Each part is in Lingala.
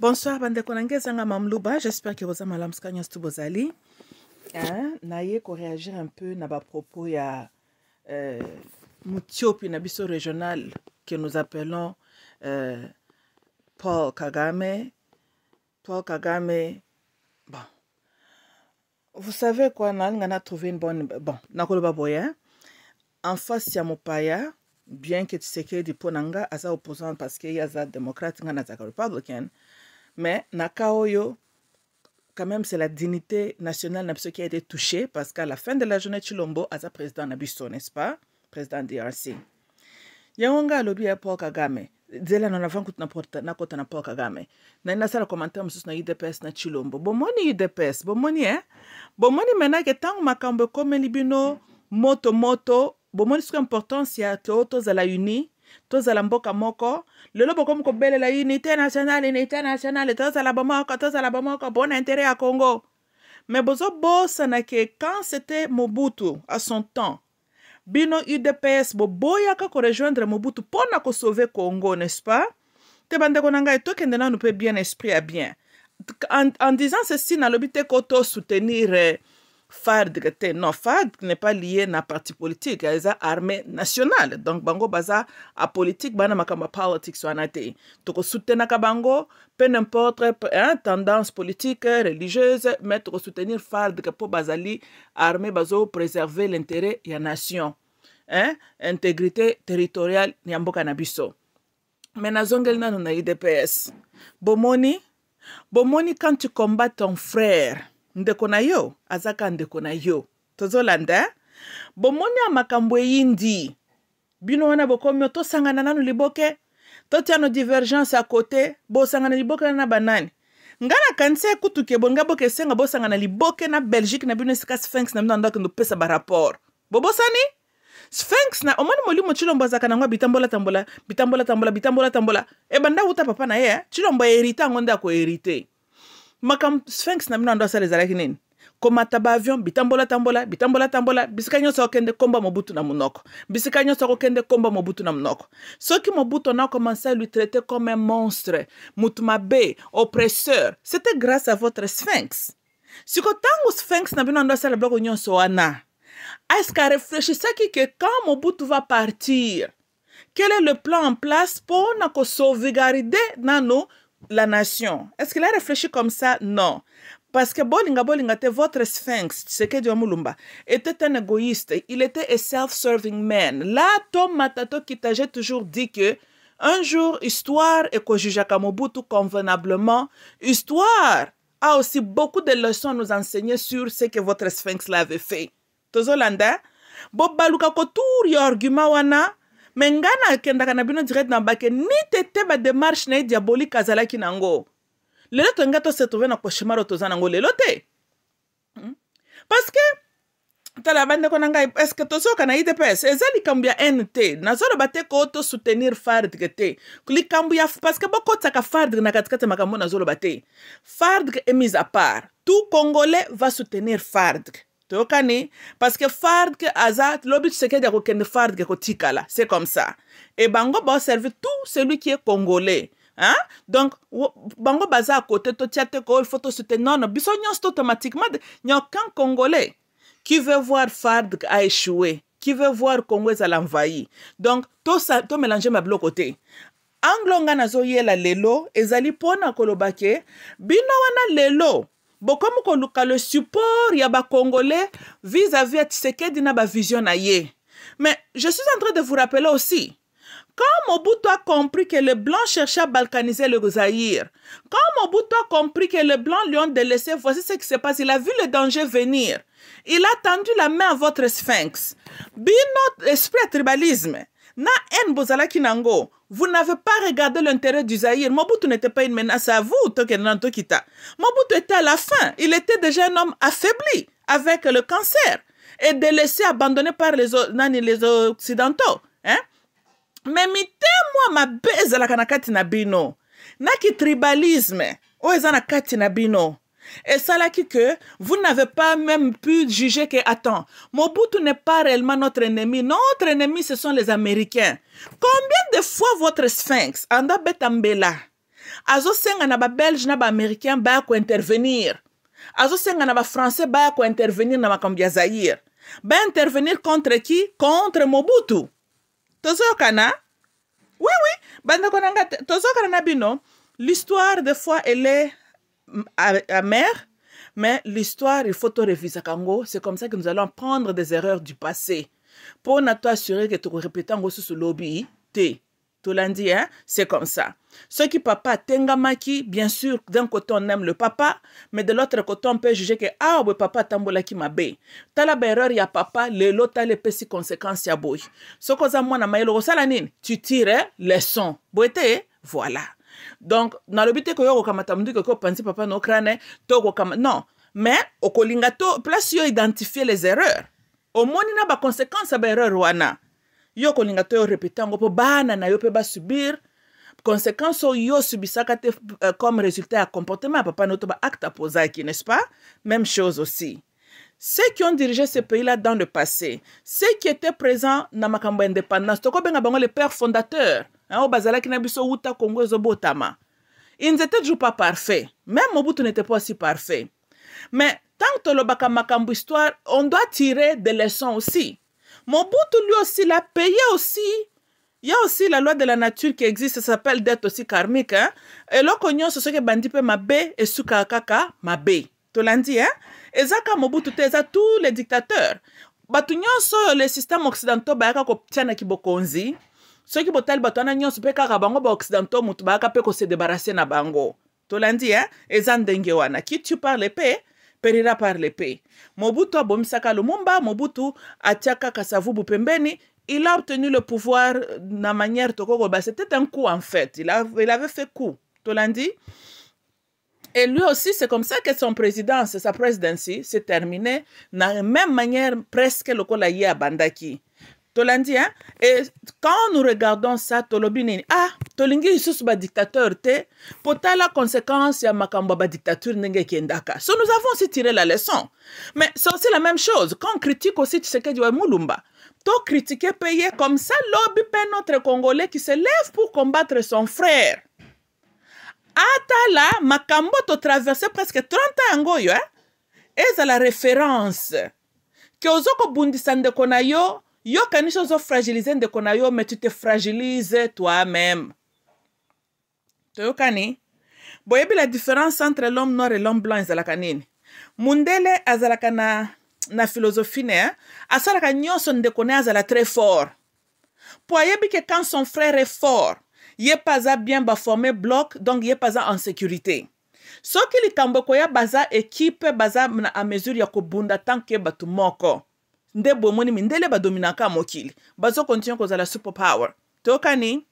bonsoir bandeko na nge ezanga mamluba j'espère que boza malamu sika nyonso tu bozali naye réagir un peu na propos ya euh, motiopi na biso régional que nous appelons euh, paul kagame paul kagame bon vous savez quoi nalinga trouvé une bonne bon nakoloba boye hein? en face ya mopaya bien que tisekedi mpo na nga aza opposant parce que ye aza démocrate nga nazaka republicaine mais Nakaoyo, quand même, c'est la dignité nationale qui a été touchée parce qu'à la fin de la journée, Chilombo a président Nabiso, n'est-ce pas? Président DRC. yango alobi ya paul kagame zela na navangu nakota na paul kagame na nasala commentaire mosusu na udps na chilombo bomoni udps bomoni e hein? bomoni menake ntango makambo ekomeli bino moto moto bomoni soki importance ya à la uni tozala mboka moko lelo bokomi kobelela unité nationale unité nationale tozala bomoko tozala bomoko mpona intérêt ya congo me bozobosana ke quand c'était mobutu à son temps bino udps boboyaka korejoindre mobutu mpo na kosauve congo n'est-ce pas te bandeko na ngai tokende nanu mpe bien esprit ya bien en, en disant ceci nalobi te ko tosoutenir eh, fadre te non fadre n'est pas lié na parti politique eza armée nationale donc bango baza apolitique bana makambo ya politics wana te tokosoutenaka bango peu nimporte hein, tendance politique religieuse mais tokosoutenir fadre mpo bazali armée bazopreserve l'intérêt ya nation hein? intégrité territoriale ya mboka na biso me nazongeli nano na udps bomoni bomoni quand tu combats ton frère ndeko na yo aza kaka ndeko na yo tozolanda bomoni ya makambo eyindi bino wana bokomi tosangana nanu liboke totia no divergence ya kote bosangana liboke na banani nga na kanisa ya kutuki ebonga boke esenga bosangana liboke na belgique na bino esika sphinx na bino na ndako ndopesa barapport bobosani sphinx na omoni molimo chilombo azaka nango bitambola-tambola bitambola-tambola bitambola-tambola ebanda wuta papa na ye chilombo aherite yango nde akoherite makambo sphinx na bino ando asala ezalaki nini komata baavion bitambolatambola bitambolatambola bisika nyonso akokende komba mobutu na monoko bisika nyonso akokende komba mobutu na monoko soki mobutu na commencé à lui traiter comme un monstre motu mabe oppresseur c'était grâce à votre sphinx siko ntango sphinx na bino ando asala biloko nyonso wana eske arefleshisaki ke quand mobutu va partir quel est le plan en place mpo na kosauvegarde nano la nation. Est-ce qu'il a réfléchi comme ça Non. Parce que Bolinga Bolinga était votre sphinx, que Mulumba, était un égoïste. Il était un self-serving man. Là, Tom Matato t'a toujours dit que un jour, histoire et à Mobutu convenablement, histoire a aussi beaucoup de leçons à nous enseigner sur ce que votre sphinx l'avait fait. Tozolanda, Bob Baluka Koturi argument me ngai nakendaka na bino direct na bake nite te bademarshe na ye diabolike azalaki nango lelo to ngai tosetrouve na cauchemar oyo toza nango lelo te hmm? parceke tala bandeko na ngai estce tozoyoka na udps eza likambo ya n te nazoloba te ko tosoutenir fardre te likambo ya parceke bokotisaka fardre na katikati ya makambo nazoloba te fardre emise a part tout congolais va soutenir fardre tokani parceke fardge aza lobi tshisekedi akokende fardge kotikala c'est comme ça e bango baoservir tout celui qui est congolais hein? donc bango baza akote totia te ko ilfaut tosuten nono biso nyonso automatiquement nya aucun congolais qui veut voir fardge a échoué qui veut voir congo ezala envahi donc tomélange to mabiloko te anglo nga nazoyela lelo ezali mpona koloba ke bino wana lelo bokomi koluka le support ya congolais vis-à-vis ya tshisekedi na bavision na mais je suis en train de vous rappeler aussi Quand Mobutu a compris que les Blancs cherchaient à balkaniser le Zaïre, quand Mobutu a compris que les Blancs lui ont délaissé, voici ce qui se passe. Il a vu le danger venir. Il a tendu la main à votre sphinx. Bino esprit à tribalisme. Na en bozalaki kinango. Vous n'avez pas regardé l'intérêt du Zaïre. Mobutu n'était pas une menace à vous, Tokenan Tokita. Mobutu était à la fin. Il était déjà un homme affaibli avec le cancer et délaissé, abandonné par les, les Occidentaux. Hein? Mais ma à la kanakati na bino. Naki tribalisme. Oeza kati na bino. Et ça là qui que vous n'avez pas même pu juger que, attends, Mobutu n'est pas réellement notre ennemi. Notre ennemi, ce sont les Américains. Combien de fois votre sphinx, Anda Betambela, azosenga na ba belge na ba américain intervenir. kointervenir azosenga na ba baya intervenir na makambo ya il intervenir contre qui contre mobutu tozokana oui oui bandeko tozokana na bino l'histoire des fois elle est amère, mais l'histoire, il faut te réviser Kango. C'est comme ça que nous allons prendre des erreurs du passé. Pour nous assurer que tu répètes en sous lobby, T. Tout lundi, hein? c'est comme ça. Ce qui papa tengamaki, bien sûr, d'un côté on aime le papa, mais de l'autre côté on peut juger que ah ouais papa tambola qui mabe. Tala erreur ya papa, le lota le pesi conséquence ya boy. Ce que za mwana mayelo salani, tu tires leçon. Boete, voilà. donc nalobi te koya kokamata motu ekoki opanzi papa na okrane to kokama non mais okolinga to place yo identifie les erreurs omoni na baconséquence ya baerreur wana yo okolinga to yo répete yango mpo bana na yo mpe basubir conséquence oyo yo osubisaka te uh, comme résultat ya comportement ya papa na yo to baacte apozaki n'est-ce pas même chose aussi ceux qui ont dirigé ce pays-là dans le passé, ceux qui étaient présents dans Makambo Indépendance, Toko Benga Bango, les pères fondateurs, Hein, oyo bazalaki na biso uta kongo botama. ils toujours pas parfaits même mobutu n'était pas si parfait mais tant que tolobaka makambo histoire on doit tirer des leçons aussi mobutu lui aussi la payé aussi Il y a aussi la loi de la nature qui existe, ça s'appelle dette aussi karmique. Hein? Et là, ce que bandi pe mabe et suka kaka mabe. Tout dit, hein? Et ça, Mobutu Teza, tous les dictateurs. le Batu les systèmes occidentaux, bayaka ko tiana kibokonzi, soki botali bato wana nyonso mpe kaka bango baoccidentau motu bayaka mpe kosedebarase na bango tolandi e eza ndenge wana kitu parle mpe perira parle mpe mobutu abomisaka lumumba mobutu atia kaka savubu pembeni il a obtenu le pouvoir na manière tokokoloba c'était un coup en fait il, a, il avait fait coup tolandi Et lui aussi, c'est comme ça que son présidence, sa présidence s'est terminée de la même manière presque le Kolaïe Bandaki. tolandi e quand nous regardons ça tolobi nini ah tolingi lisusu badictateur te po tala conséquence ya makambo ya badictature ndenge ekendaka so nous avons aussi tiré la leçon mais c'est aussi la même chose quand on critique aussi tshisekedi wa mulumba tocritiquer mpe ye comme ça lobi mpe notre congolais qui se lève pour combattre son frère atala makambo totraverse presque 30 ans yango oyo eh? ezala référence ke ozokobundisa ndeko na yo yokanisa ozofragilize ndeko na yo me tu te fragilise toi-même toyokani boyebi la différence entre l'homme noir et l'homme blanc ezalaka nini mundele azalaka na na philosophie ne eh? asalaka nyonso ndeko na ye azala très fort mpo ayebi ke quand son frère est fort ye mpe aza bien baforme bloc donc ye mpe aza en sécurité soki likambo ekoya baza ekipe baza na mesure ya kobunda tanke bato moko nde bomoni mi ndele badominaka mokili bazokontinue kozala super power tokani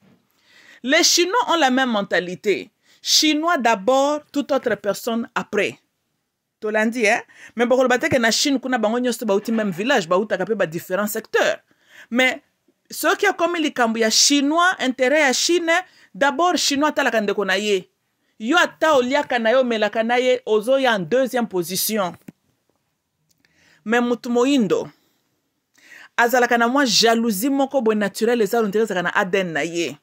les chinois ont la même mentalité chinois d'abord toute autre personne après tolandi e eh? me bakoloba teke na chine kuna bango nyonso bauti même village bautaka mpe badifférent secteur mais soki akomi likambo ya chinois intérêt ya chine d'abord chinois atalaka ndeko na ye yo ata oliaka na ye omelaka na ye ozoya en deuxième position me motu moyindo azalaka na mwa jalousie moko boye naturel eza ondire ezalaka na aden na ye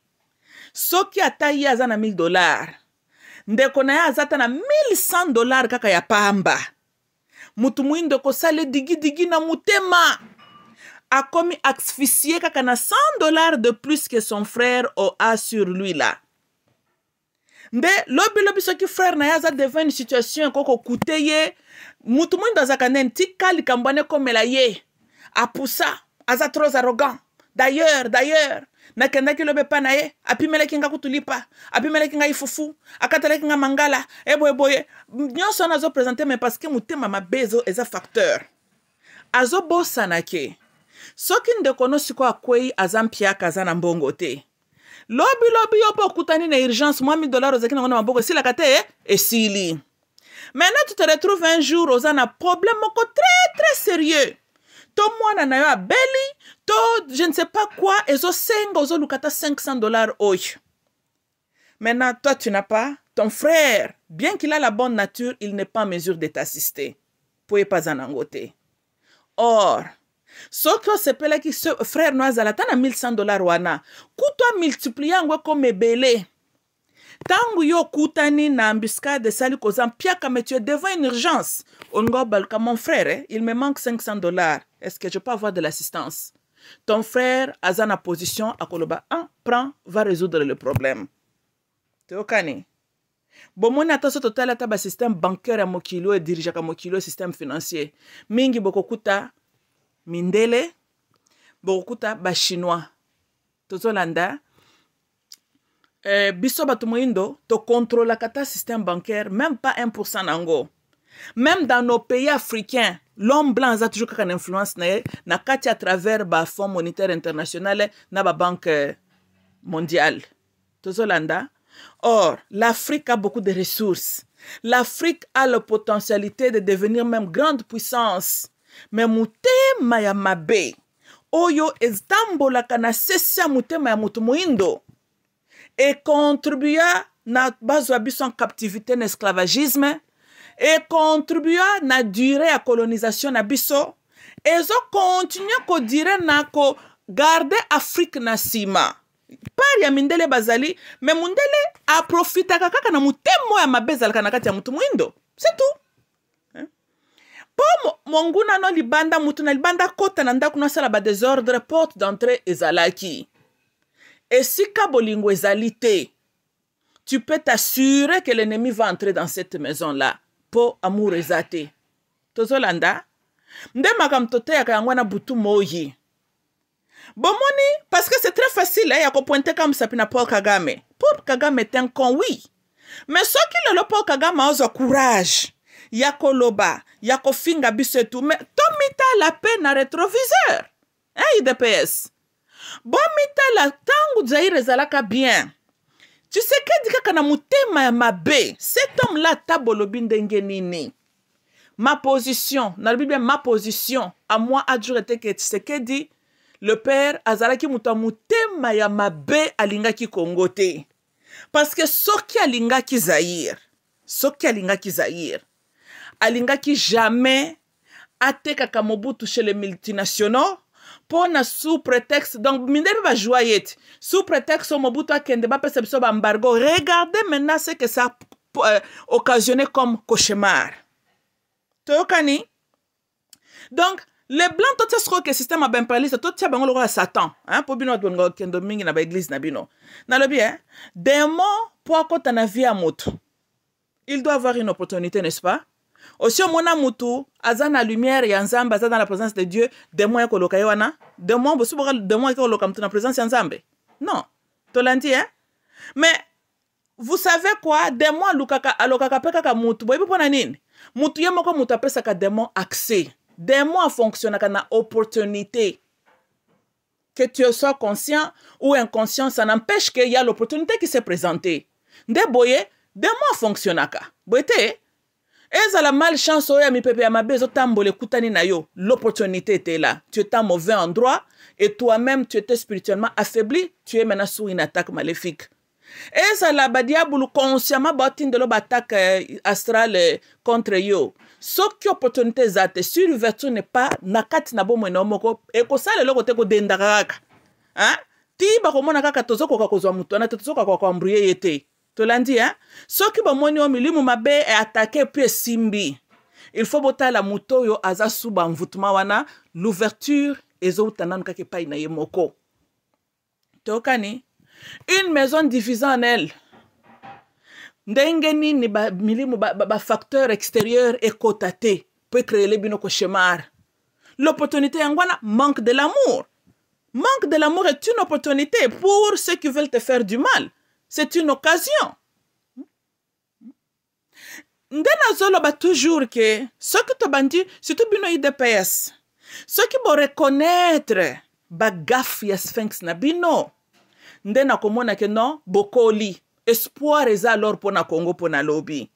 soki ata ye aza na 1000 dollar ndeko na ye aza ta na 1100 dollar kaka ya pamba motu moyindo kosala digidigi na motema akomi asphyxie kaka na 100 dollar de plus que son frère o a sur lui la nde lobilobi soki frère na ye aza devin situation ekokokute ye motu moyindo azalaka ndeni tika likambo wana ekomela ye apusa aza trop arrogant d'ailleurs d'ailleurs nakendaki lobepa na ye apimelaki nga kutulipa apimelaki ngai fufu akatelaki nga mangala eboyeboye nyonso wana azopresente me parceke motema mabe ezo eza facteur azobosana ke soki ndeko no sikoyo akwei aza mpiaka aza na mbongo te lobi lobi yo mpo okutani na urgence mwa mi dollar ozalaki nango na maboko esilaka te eh? esili maintenant tu te retrouve un jour oza na problème moko très très sérieux to mwana na yo abeli to je ne sais pas quoi ezosenga ozoluka ta 500 dollars oyo maintenant toi tu n'as pas ton frère bien qu'il a la bonne nature il n'est pas en mesure de t'assister po pas en angoté or soki osepelaki frère no la ta na 1100 dollars wana toi multiplier yango ekoma ebele ntango yo okutani na embuscade esali koza mpiaka mais tu es devant une urgence olingo baluka mon frère eh? il me manque 500 dollars est ce que je peux avoir de l'assistance ton frère aza na position akoloba ah, prend va résoudre le problème toyokani bomoni ata so totali ata basysteme bancaire ya mokili oyo edirigeaka mokili oyo e systeme financier mingi bokokuta mindele bokokuta bachinois tozolanda eh, biso bato moyindo tokontrolaka ta système bancaire même pas 1 pourcent na yango même dans nos pays africains l'homme blanc aza toujours kaka na influence na ye na kati à travers bafond monitaire international na babanke eh, mondiale tozolanda or l'afrique a beaucoup de ressources l'afrique a la potentialité de devenir même grande puissance me motema ya mabe oyo etambolaka na sese ya motema ya moto moyindo ekontribuya na bazwa biso en captivité na esclavagisme ekontribuya na dure ya colonisation na biso ezokontinue kodire na kogarde afrike na nsima part ya mindele bazali me mondele aprofitaka kaka na motema oyo ya mabe ezalaka na kati ya motu moindo se tout mpo monguna no libanda motu na libanda akota na ndako no asala badesordre porte d'entrée ezalaki esika bolingo ezali te tu peux t'assurer que l'ennemi va entrer dans cette maison là mpo amour eza te tozolanda nde makambo toteyaka yango wana butu moyi bomoni parce que c'est très facile eh, ya kopointe kamisa mpe na paul kagame paul kagame est un con oui mais soki lelo paul kagame azwa courage ya koloba ya kofinga biso etu me tomitala mpe na retroviseur eh, idps bomitala ntango jair ezalaka bien tshisekedi kaka na motema ya mabe cet homme la ata bolobi ndenge nini ma position nalobi bien ma position a moi adjure teke tshisekedi le père azalaki moto ya motema ya mabe alingaki kongo te parceke soki alingaki zair soki alingaki zair alingaki jamais atekaka mobutu chez les multinationaux mpo na sous prétexte donc mindele mpe bajoua ye ti sous prétexte oyo mobutu akende bapesa biso bambargo regarde maintenant ce que ça euh, occasionné comme cauchemar toyokani donc le blanc totia sikoyo ke systeme ya baimperialiste totia bango lokola satan hein? mpo bino batonga kendo mingi na baeglize na bino nalobi e demo mpo akɔta na vie ya moto il doit avoir une opportunité n'est-ce pas mona mutu azana lumière ya nzambe dans la présence de dieu demon ya koloka yana wana demon bosu boka demon koloka mutu na présence ya nzambe non lanti hein mais vous savez quoi demon lukaka alokaka peka kaka mutu boyebi mpo na nini mutu ya moko mutu des demon accès demon afonctionnaka na opportunité que tu sois conscient ou inconscient ça n'empêche qu'il y a l'opportunité qui s'est présentée nde demo demon afonctionnaka boye te ezala malchance oyo ya mipepe ya mabe ezotambola ekutani na yo l'opportunité était là tu étais à mauvais endroit et toi-même tu étais spirituellement affaibli tu es maintenant sous une attaque maléfique ezala badiabulu consciemment baotindela baattaque eh, astrale eh, contre yo soki opportunité eza te sur vertu ne pas na kati na bomoi na yo moko ekosala eloko te kodenda kaka ti bakomona kaka tozokoka kozwa moto wana te tozokoka koambruye ye te tolandi e soki bomoni oyo milimu mabe eatake epuis esimbi il faut botala moto oyo aza suba mvutuma wana l'ouverture ezowuta nanu kaka epai na ye moko tokani une maison divisée en elle ndenge nini bamilimu bafacteur ba, ba extérieur ekota te mpo ecréele bino cauchemar l'opportunité yango wana manque de l'amour manque de l'amour est une opportunité pour ceux qui veulent te faire du mal c'est une occasion nde nazoloba toujours ke soki tobandi surtout bino idps soki boreconnaitre bagafe ya sphinx na bino nde nakomonake non bokoli espoir eza alors mpo na congo mpo na lobi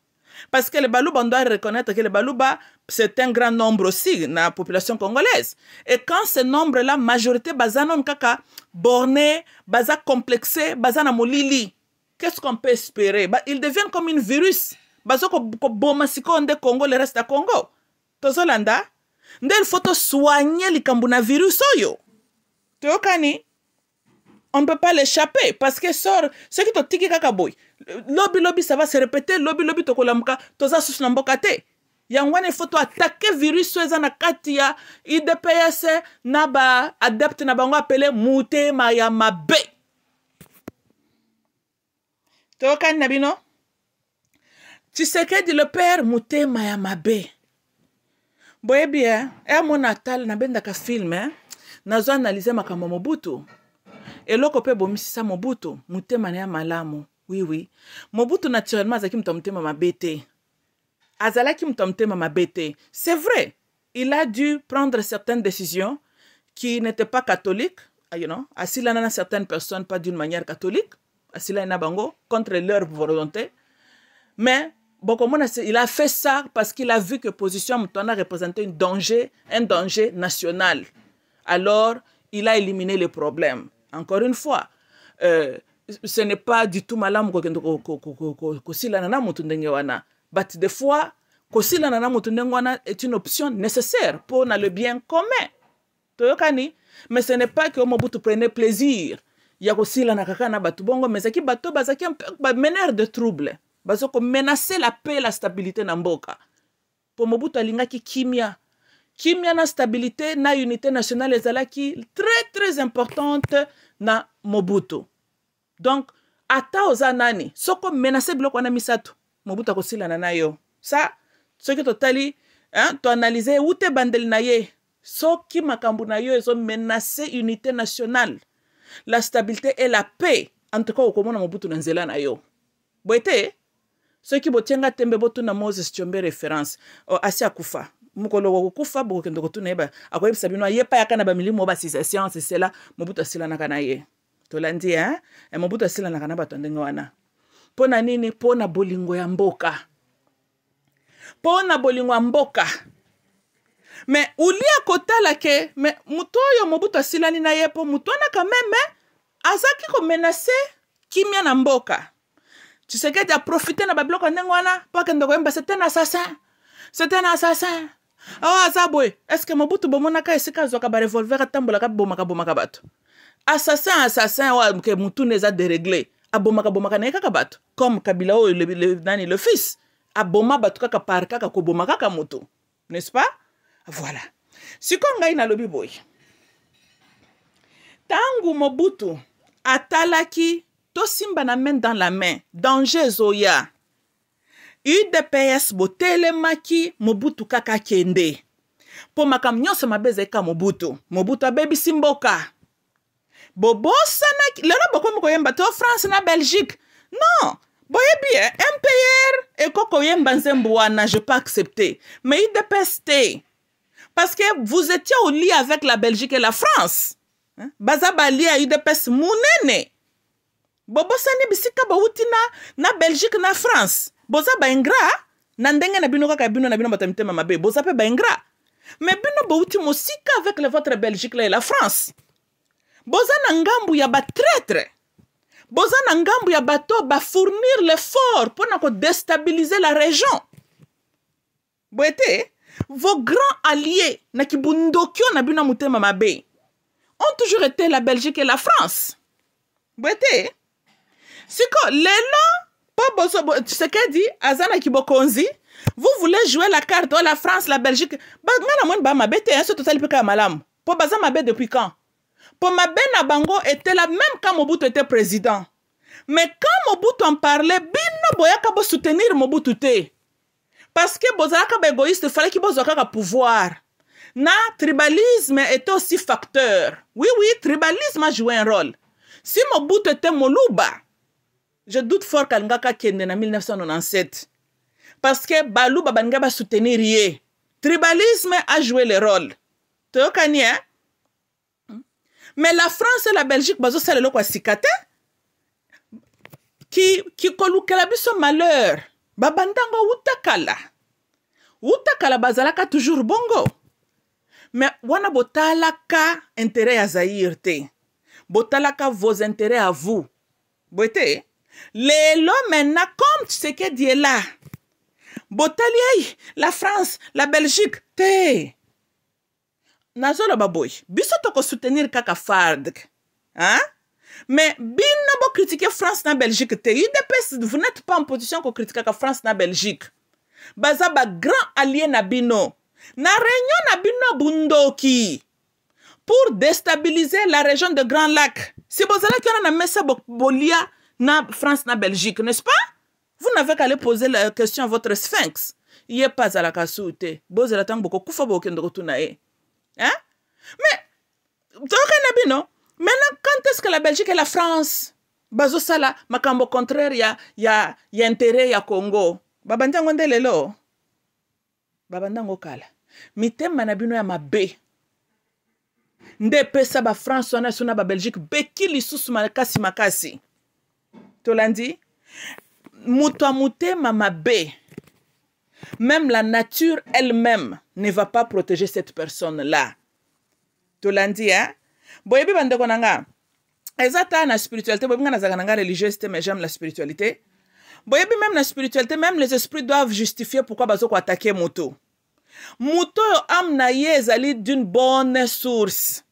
parce que le baluba on doit reconnaître que le baluba c'est un grand nombre aussi dans la population congolaise et quand ce nombre là majorité baza non kaka borné baza complexé baza na molili qu'est-ce qu'on peut espérer ba, ils deviennent comme une virus baza koboma sikoyo nde congo le reste ya congo tozolanda nde il faut tosoigne likambo na virus oyo toyokani on peut pas l'échapper parce que sor soki totiki kaka boye lobi lobi ça va se répéter lobi lobi tokolamuka toza susu na mboka te yango wana ifo toatake virus oyo eza na kati ya idps na baadepte na bango apele motema ya mabe Tu kan nabino dit le père motema ya mabe boye bien eh, ka film hein. Eh, na zo analize makambo ya mobutu eloko bomisi sa mobutu motema na malamu. oui. oui, mobutu naturellement azalaki moto ma motema mabe te azalaki moto ya c'est vrai il a dû prendre certaines décisions qui n'étaient pas catholiques you know, asilana na certaines personnes pas d'une manière catholique contre leur volonté. Mais il a fait ça parce qu'il a vu que position Mutana représentait un danger, un danger national. Alors, il a éliminé les problèmes. Encore une fois, euh, ce n'est pas du tout malamu But des fois, est une option nécessaire pour le bien commun. Mais ce n'est pas que Mobutu prenait plaisir ya kosilanaka kaka na bato bongo me ezalaki bato oyo bazalaki bameneur de trouble baza komenase la pe la stabilité na mboka mpo mobutu alingaki kimia kimia na stabilité na unité nationale ezalaki très très importante na mobutu donc ata oza nani soko omenase biloko wana misato mobutu akosilana na yo sa soki totali toanalyse ewuta ebandeli na ye soki makambo na yo ezomenase unité nationale la stabilité et la paix antuka okomona mobutu na nzela na yo boye te soki botianga tembe botuna moses tiombe référence oh, asi akufa mokolo okokufa bokokende kotuna ye akoyebisa bino aye pa yaka na bamilimo oyo basisa science esela mobutu asilanaka na ye tolandi e mobutu asilanaka na bato ya ndenge wana mpo na nini mpo na bolingo ya mboka mpo na bolingo ya mboka me ulia kotala ke me motu oyo mobutu asilani na ye mpo motu wana quand meme azalaki komenase kimia na mboka tshisekedi aprofite na babiloko ndenge wana mpo akende koyemba sete na assassin sete na assassin o oh, aza boye estceke mobutu bomonaka esika azwaka barevolver atambolaka bomaka bomaka bato assassin assassin oyo oh, ke mutuna eza deregle abomaka bomaka na ye kaka bato comme kabila oyo nani le fils aboma bato kaka par kaka koboma kaka motu n'est ce pas voilà sikoyo ngai nalobi boye ntango mobutu atalaki tosimbana main dans la main danger ezoya udps botelemaki mobutu kaka akende mpo makambo nyonso mabe ezalika mobutu mobutu abebisi mboka bobosanaki lelo bokomi koyemba to france na belgique non boyebi e mpr ekoki koyemba nzembo wana je pas accepte mais udps te parce que vous étiez au lit avec la Belgique et la France baza balia udps munene bobosani bisika bauti na, na belgique na france boza baingra na ndenge na bino kaka bino na bino bato ya mitema mabe boza mpe baingra me bino bauti mosika avec le votre belgique la e la france boza na ngambu ya batraitre boza na ngambu ya bato bafournir l'effort mpo na kodestabilize la région boye te Vos grands alliés, Nakibundokyo, Nabuna Moutema Mabe, ont toujours été la Belgique et la France. Bwete. Siko, lelo, pas tu sais qu'elle dit, Azana Kibokonzi, vous voulez jouer la carte, oh, la France, la Belgique. Bah, malamon, bah, ma bête, hein, ce total pika malam. Pour baza ma bête depuis quand? Pour ma bête, Nabango était là, même quand Mobutu était président. Mais quand Mobutu en parlait, bino boyaka bo soutenir Mobutu te. parceke bozalaka baégoïste falaki bozwa kaka pouvoir na tribalisme était aussi facteur oui oui tribalisme a joué un rôle si mobutu était moluba je doute fort kalingaka akende na 1997 parceke baluba balingi basoutenir ye tribalisme a joué le rôle toyokani e mais la france e la belgique bazosala eloko ya sika te kikolukela ki biso malheur babandango wuta kala wuta kala bazalaka toujours bongo me wana botalaka intere ya zaire te botalaka vos intere à vous boye te lelo maintenant comme tshisekedi e la botali ei la france la belgique te nazoloba boye biso tokosoutenir kaka fardc hein? Mais bino bo critiquer France na Belgique te UDPS vous n'êtes pas en position ko critiquer ka France na Belgique. Baza ba grand allié na bino. Na réunion na bino bundoki pour déstabiliser la région de Grand Lac. Si bozalaki wana na mesa bolia na France na Belgique, n'est-ce pas? Vous n'avez qu'à aller poser la question à votre sphinx. ye mpe azalaka su te bozela ntango bokokufa bokokende kotuna ye hein? me tokokei na bino maintenant quand est-ce que la belgique et la france bazosala makambo contraire ya, ya, ya intere ya congo babandi yango nde lelo babandi yango kala mitema na bino ya mabe nde epesa bafrance wana so na babelgique beki lisusu makasi makasi tolandi moto ya motema mabe même la nature elle-même ne va pas protéger cette personne là tolandi hein? boyebi bandeko na nga eza na spiritualité boyebinga nazalaka na nga religieuse mais j'aime la spiritualité boyebi même na spiritualité même les esprits doivent justifier pourquoi baza moto moto oyo na ye ezali d'une bonne source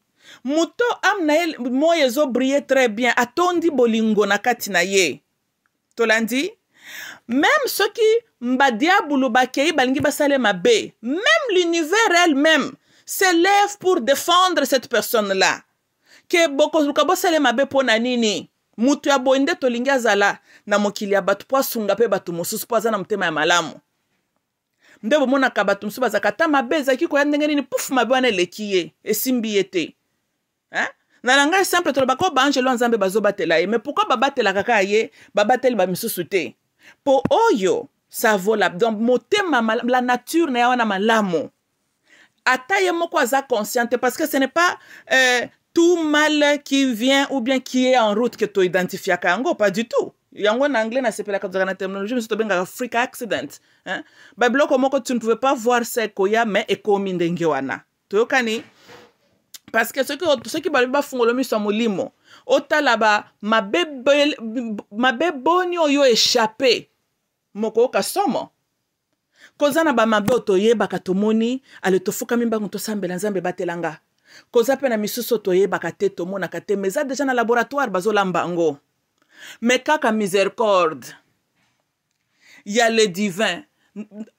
moto amna na ye moyi ezobrille très bien atondi bolingo na kati na ye tolandi même soki badiabulu bakei balingi basale mabe même l'univers elle-même se lève pour défendre cette personne là ke bokozuka bosalema be mpo na nini mutu ya boye nde tolingi azala na mokili ya bato mpo asunga mpe bato mosusu mpo aza na motema ya malamu nde bomonaka bato mosusu bazalaka ata mabe ezalaki koya ndenge nini pufu mabe wana eleki ye esimbi ye te eh? na na ngai simple tolobaka oyo baangelo ya nzambe bazobatela ye me pourkui babatelaka kaka ye babateli bamisusu te mpo oyo savola donc motema la nature na ye wana malamu ata ye moko aza conscient te parce que ce n'est pas euh, tout mal qui vient ou bien qui est en route que tu identifies à Kango, pas du tout. yango en anglais nasepelaka kozala la terminologie c'est tobengaka freak accident hein? babiloko moko tu ne pouvais pas voir se ekoya mais ekomi ndenge wana toyokani parce que soki, soki balobi bafungola miso ya molimo bébé ma bébé boni yo échappé moko ka somo koza na bamabe otoye toyebaka tomoni ale tofukami mbango tosambela nzambe batelanga koza mpe na misusu toyebaka te tomonaka te mais eza deja na laboratoire bazolamba yango me kaka miséricorde ya le divin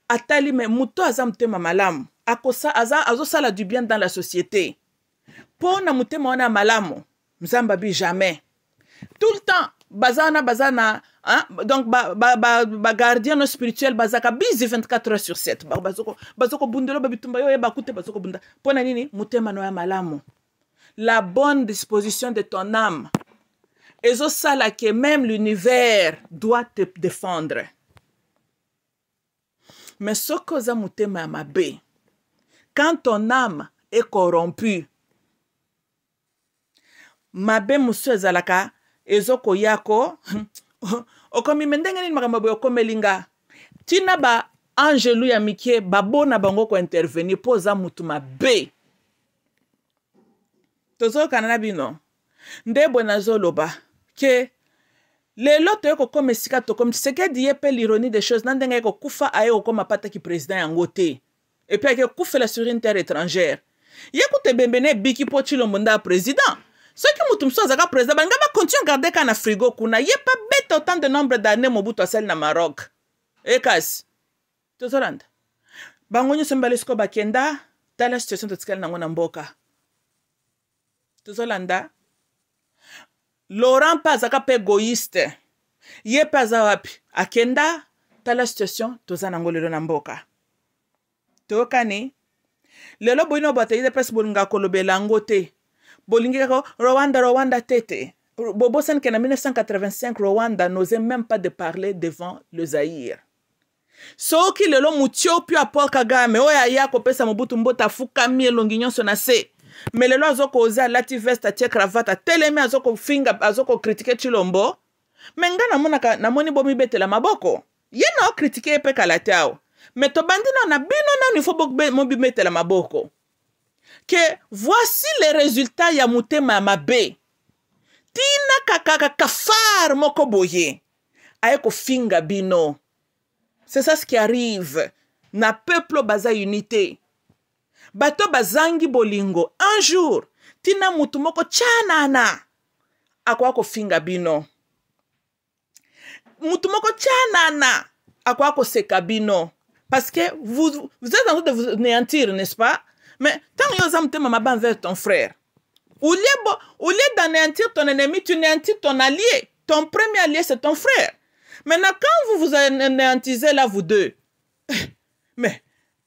atali me moto aza motema malamu azosala du bien dans la société mpo na motema wana ya malamu nzambe abi jamais tout le temps baza wana baza na hein? donc bagardien ba, ba, ba spirituel bazalaka bizi 24 heures sur 7 bazokobundela babitumba yo yeba kute bazokobunda mpo na nini motema no ya malamu la bonne disposition de ton âme ezosala ke même l'univers doit te défendre mais soki oza motema ya mabe quand ton âme est corrompue mabe mosusu ezalaka ezokoyako okomima ndenge nini makambo boye okomeli nga ntina baangelu ya mike babona bango kointervenir mpo oza motu mabe tozokana na bino nde boye nazoloba ke lelo toye kokoma esika tokomi tisekedi ye mpe l'ironie des choses na ndenge aye kokufa aye kokoma mpa ataki président yango te epui ayeke kufela sur une terre étrangère ye kuta ebembeni ebiki mpo ti lombo nda ya président soki motu mosusu azalaka président balinga bacontinue garde kaka na frigo kuna ye mpa beta autant de nombre d'année mobutu asali na maroc ekasi eh, tozolanda bango nyonso mibale sikoyo bakenda tala situation totikali nango na mboka tozolanda laurent mpe azalaka mpe egoïste ye mpe aza wapi akenda tala situation toza nango lelo na mboka toyokani lelo boyino bato ye mpe si bolingaka kolobela yango te bolingi kaka rwanda rwanda te te bobosani ke na 1985 rwanda n'osait même pas de parler devant le zaire soki lelo mutie opio apol kagame oyo aya kopesa mobutu mbota afukami elongi nyonso na se me lelo azokoza alati veste atie cravate atelemi azokofinga azokokritike chilombo me nga namonaka namoni bomibetela maboko ye na okritike ye mpe kala te awa me tobandi nao na bino nanu ifo mobibetela maboko que voici les résultats ya motema ya mabe ntina kaka ka kafare moko boye aye kofinga bino c'est ça ce qui arrive na peuple baza unité bato bazangi bolingo un jour ntina motu moko tyanana akoya kofinga bino motu moko tyanana akoya koseka bino parce que vous, vous êtes en train de vous néantir n'est-ce pas Mais tant que nous sommes envers ton frère, au lieu, au lieu d'anéantir ton ennemi, tu néantis ton allié. Ton premier allié, c'est ton frère. Maintenant, quand vous vous anéantisez là, vous deux, mais,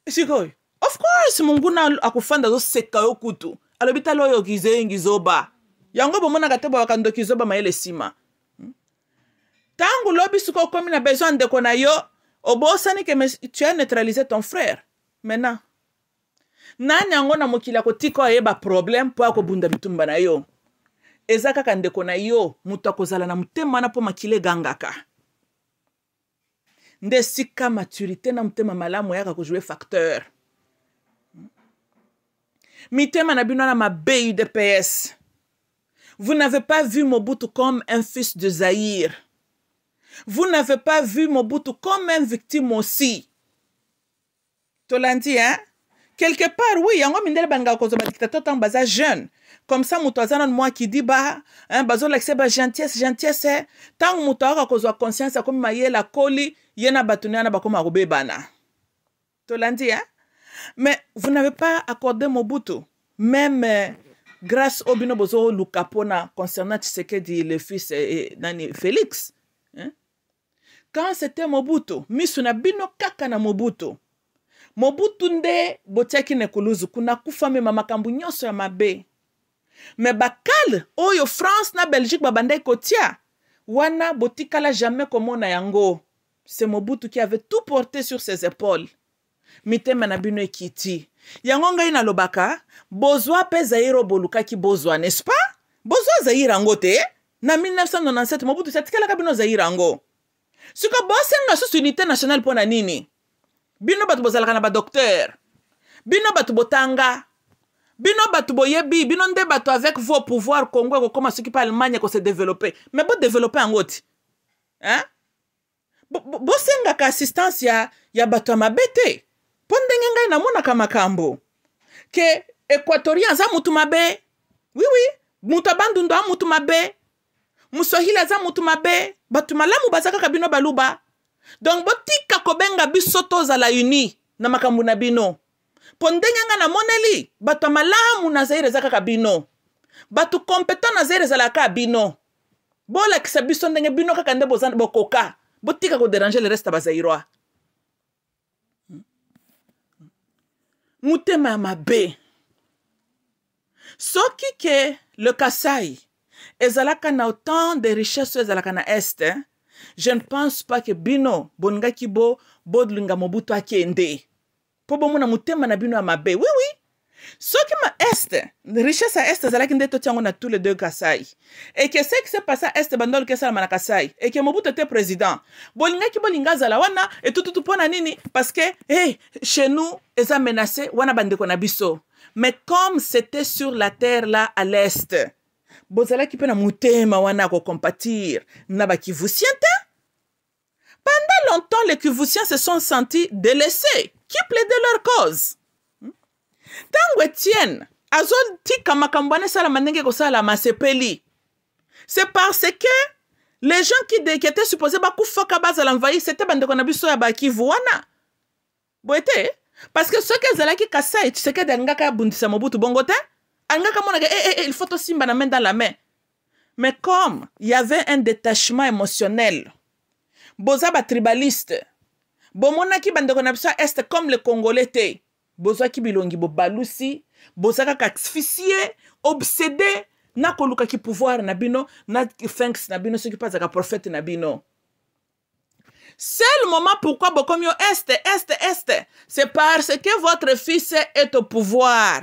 c'est quoi? Of course, munguna akufanda zo seka yo kutu. Alobita lo yo gize ngizoba. Yango bomonaka te bawaka ndoki zoba mayele sima. Hmm? Tangu lobi suko komi na besoin ndeko na yo, obosani que tu as neutralisé ton frère. Maintenant, nani yango na mokili akotika oyeba problème mpo akobunda bitumba na yo eza kaka ndeko na yo moto akozala na motema wana mpo makila egangaka nde sika maturité na motema malamu eyaka kojoue facteur mitema na bino wana mabe udps vous n'avez pas vu mobutu comme un fils de zaïre vous n'avez pas vu mobutu comme un victime aussi tolandi hein quelque part oui yango mindele balingaka kozwa badictateur ntango baza jeune comme ça moto aza nano mwaki di ba bazolakisa ba gentiese gentiese ntango moto ayoka kozwa conscience akomi mayele akoli ye na bato ne wana bakoma kobebana tolandi e mais vous n'avez pas accordé mobutu même euh, grâce oyo bino bozoluka mpona concernant tshisekedi le fils eh, nani félix hein? quand c'était mobutu miso na bino kaka na mobutu mobutu nde botiaki na ekuluzu kuna kufa mema makambo nyonso ya mabe me bakale oyo france na belgique babandai kotia wana botikala jamais komona yango c'est mobutu qui avait tout porté sur ses épaules mitema na bino ekiti yango ngai nalobaka bozwa mpe zaire oyo bolukaki bozwa n'est-ce pas bozwa zaire yango te na 1997 mobutu tiatikalaka bino zaire yango sikoyo bosenga susu unité nationale mpo na nini bino bato bozalaka na badokteur bino bato botanga bino bato boyebi bino nde bato avec vos pouvoir congo ekokóma soki mpe allemagne ekose développe mais bodeveloppe yango ti bosengaka assistance ya, ya bato ya mabe te mpo ndenge ngai namonaka makambo ke équatorien aza mutu mabe wiwi mutu abandundo a mutu mabe moswahili aza mutu mabe bato malamu baza kaka bino baluba donc botika kobenga biso tozala uni na makambo na bino mpo ndenge ngai namoneli bato ya malamu na zaire eza kaka bino bato kompetant na zaire ezalaka bino bolakisa biso ndenge bino kaka nde bokoka botika koderange le reste ya bazairois motema ya mabe soki ke le kasai ezalaka na autant de richesse oyo ezalaka na este eh? je ne pense pas que bino Bonga bo bodlinga mobutu akende mpo bomona na bino ya mabe oui, oui. soki ma este richesse ya este ezalaki nde toti na tous les deux kasai eke ce qui se passe a este bandoluki esalama na kasai que mobutu te président bolingaki bolinga azala wana tout mpo na nini parce que hey, chez nous eza menacé, wana bandeko na biso mais comme c'était sur la terre là à l'est bozalaki mpe na motema wana ya kocompatire na bakivusien te pendant longtemps les kivusien se sont sentis délaissés qui plaidait leur cause ntango hmm? etienne azotika makambo wana esalama ndenge ekosalama sepeli c'est parce que les gens qui, de, qui étaient supposés bakufaka bazala mvayise ete bandeko na biso ya bakivu wana boye te parce que soki ezalaki kasai tshisekedi alingaka abundisa mobutu bongo te angaka amonaka e eh, eh, eh, il faut tosimba na main dans la main mais comme y avait un détachement émotionnel boza batribaliste bomonaki bandeko na biso ya este comme le congolais te bozwaki bilongi bobalusi boza kaka asphyxie obsédé na kolukaki pouvoir na bino na finx na bino soki mpo azalaka prophète na bino seul moment pourquoi bokomi yo este este este c'est parce que votre fils est au pouvoir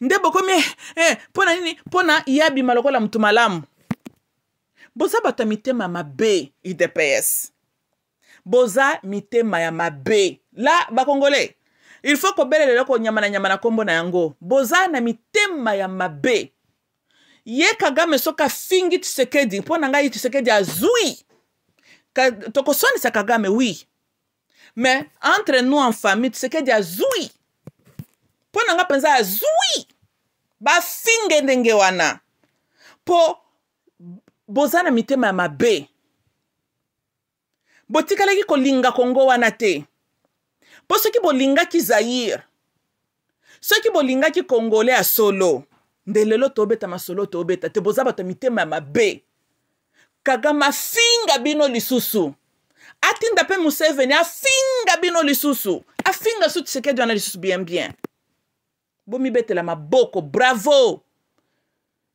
nde bokomi eh, mpo na nini mpo na ya bima lokola motu malamu boza bato ya mitema mabe udps boza mitema ya mabe la bakongole il faut kobelela eloko nyama na nyama na nkombo na yango boza na mitema ya mabe ye kagame soki afingi tshisekedi mpo na ngai tshisekedi azwi Ka, tokosonisa kagame wi mais entre nous en famille tshisekedi azwi mpo na nga mpenza azwi bafinge ndenge wana mpo boza na mitema ya mabe botikalaki kolinga kongo wana te mpo soki bolingaki zaire soki bolingaki kongole ya solo nde lelo tobeta masolo tobeta te boza bato ya mitema ya mabe kaka mafinga bino lisusu atinda mpe museveni afinga bino lisusu afinga so tshisekedi wana lisusu bien bien bomibetela maboko bravo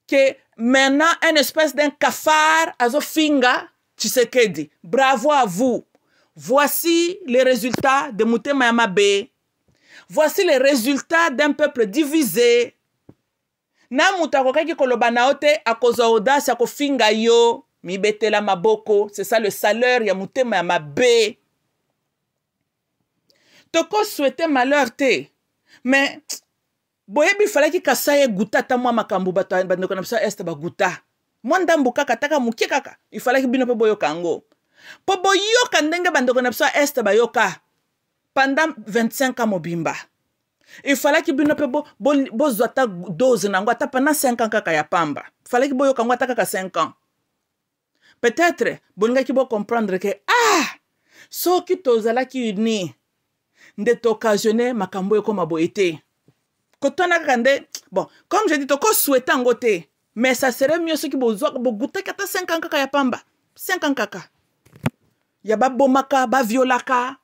ke maintenant un espèce d'un cafard azofinga tshisekedi bravo à vous voici les résultats de motema ya mabe voici les résultats d'un peuple divisé na moto akokaki koloba na yo te akozwa audace akofinga yo mibetela maboko c'est ça le salaire ya motema ya mabe tokoswete malheur te mais boyebi falaki kasa ye guta ata mwa makambo bato bandeko na biso ya este baguta mwa ndambu kaka taka moke kaka efalaki bino mpe boyoka yango mpo boyoka ndenge bandeko na biso ya este bayoka pendant 25 ans mobimba efalaki bino mpe bozwa bo, bo, bo ata dose na yango ata pendant 5 ans kaka ya pamba falaki boyoka yango ata kaka 5 ans peut-être bolingaki bocomprendre ke ah soki tozalaki uni nde tooccasionne makambo ekoma boye te kotonaka bon comme je dis tokoswete yango te mais ça serait mieux ce qui soki bogutaki ata 5 ans kaka ya pamba 5 ans kaka ya babomaka baviolaka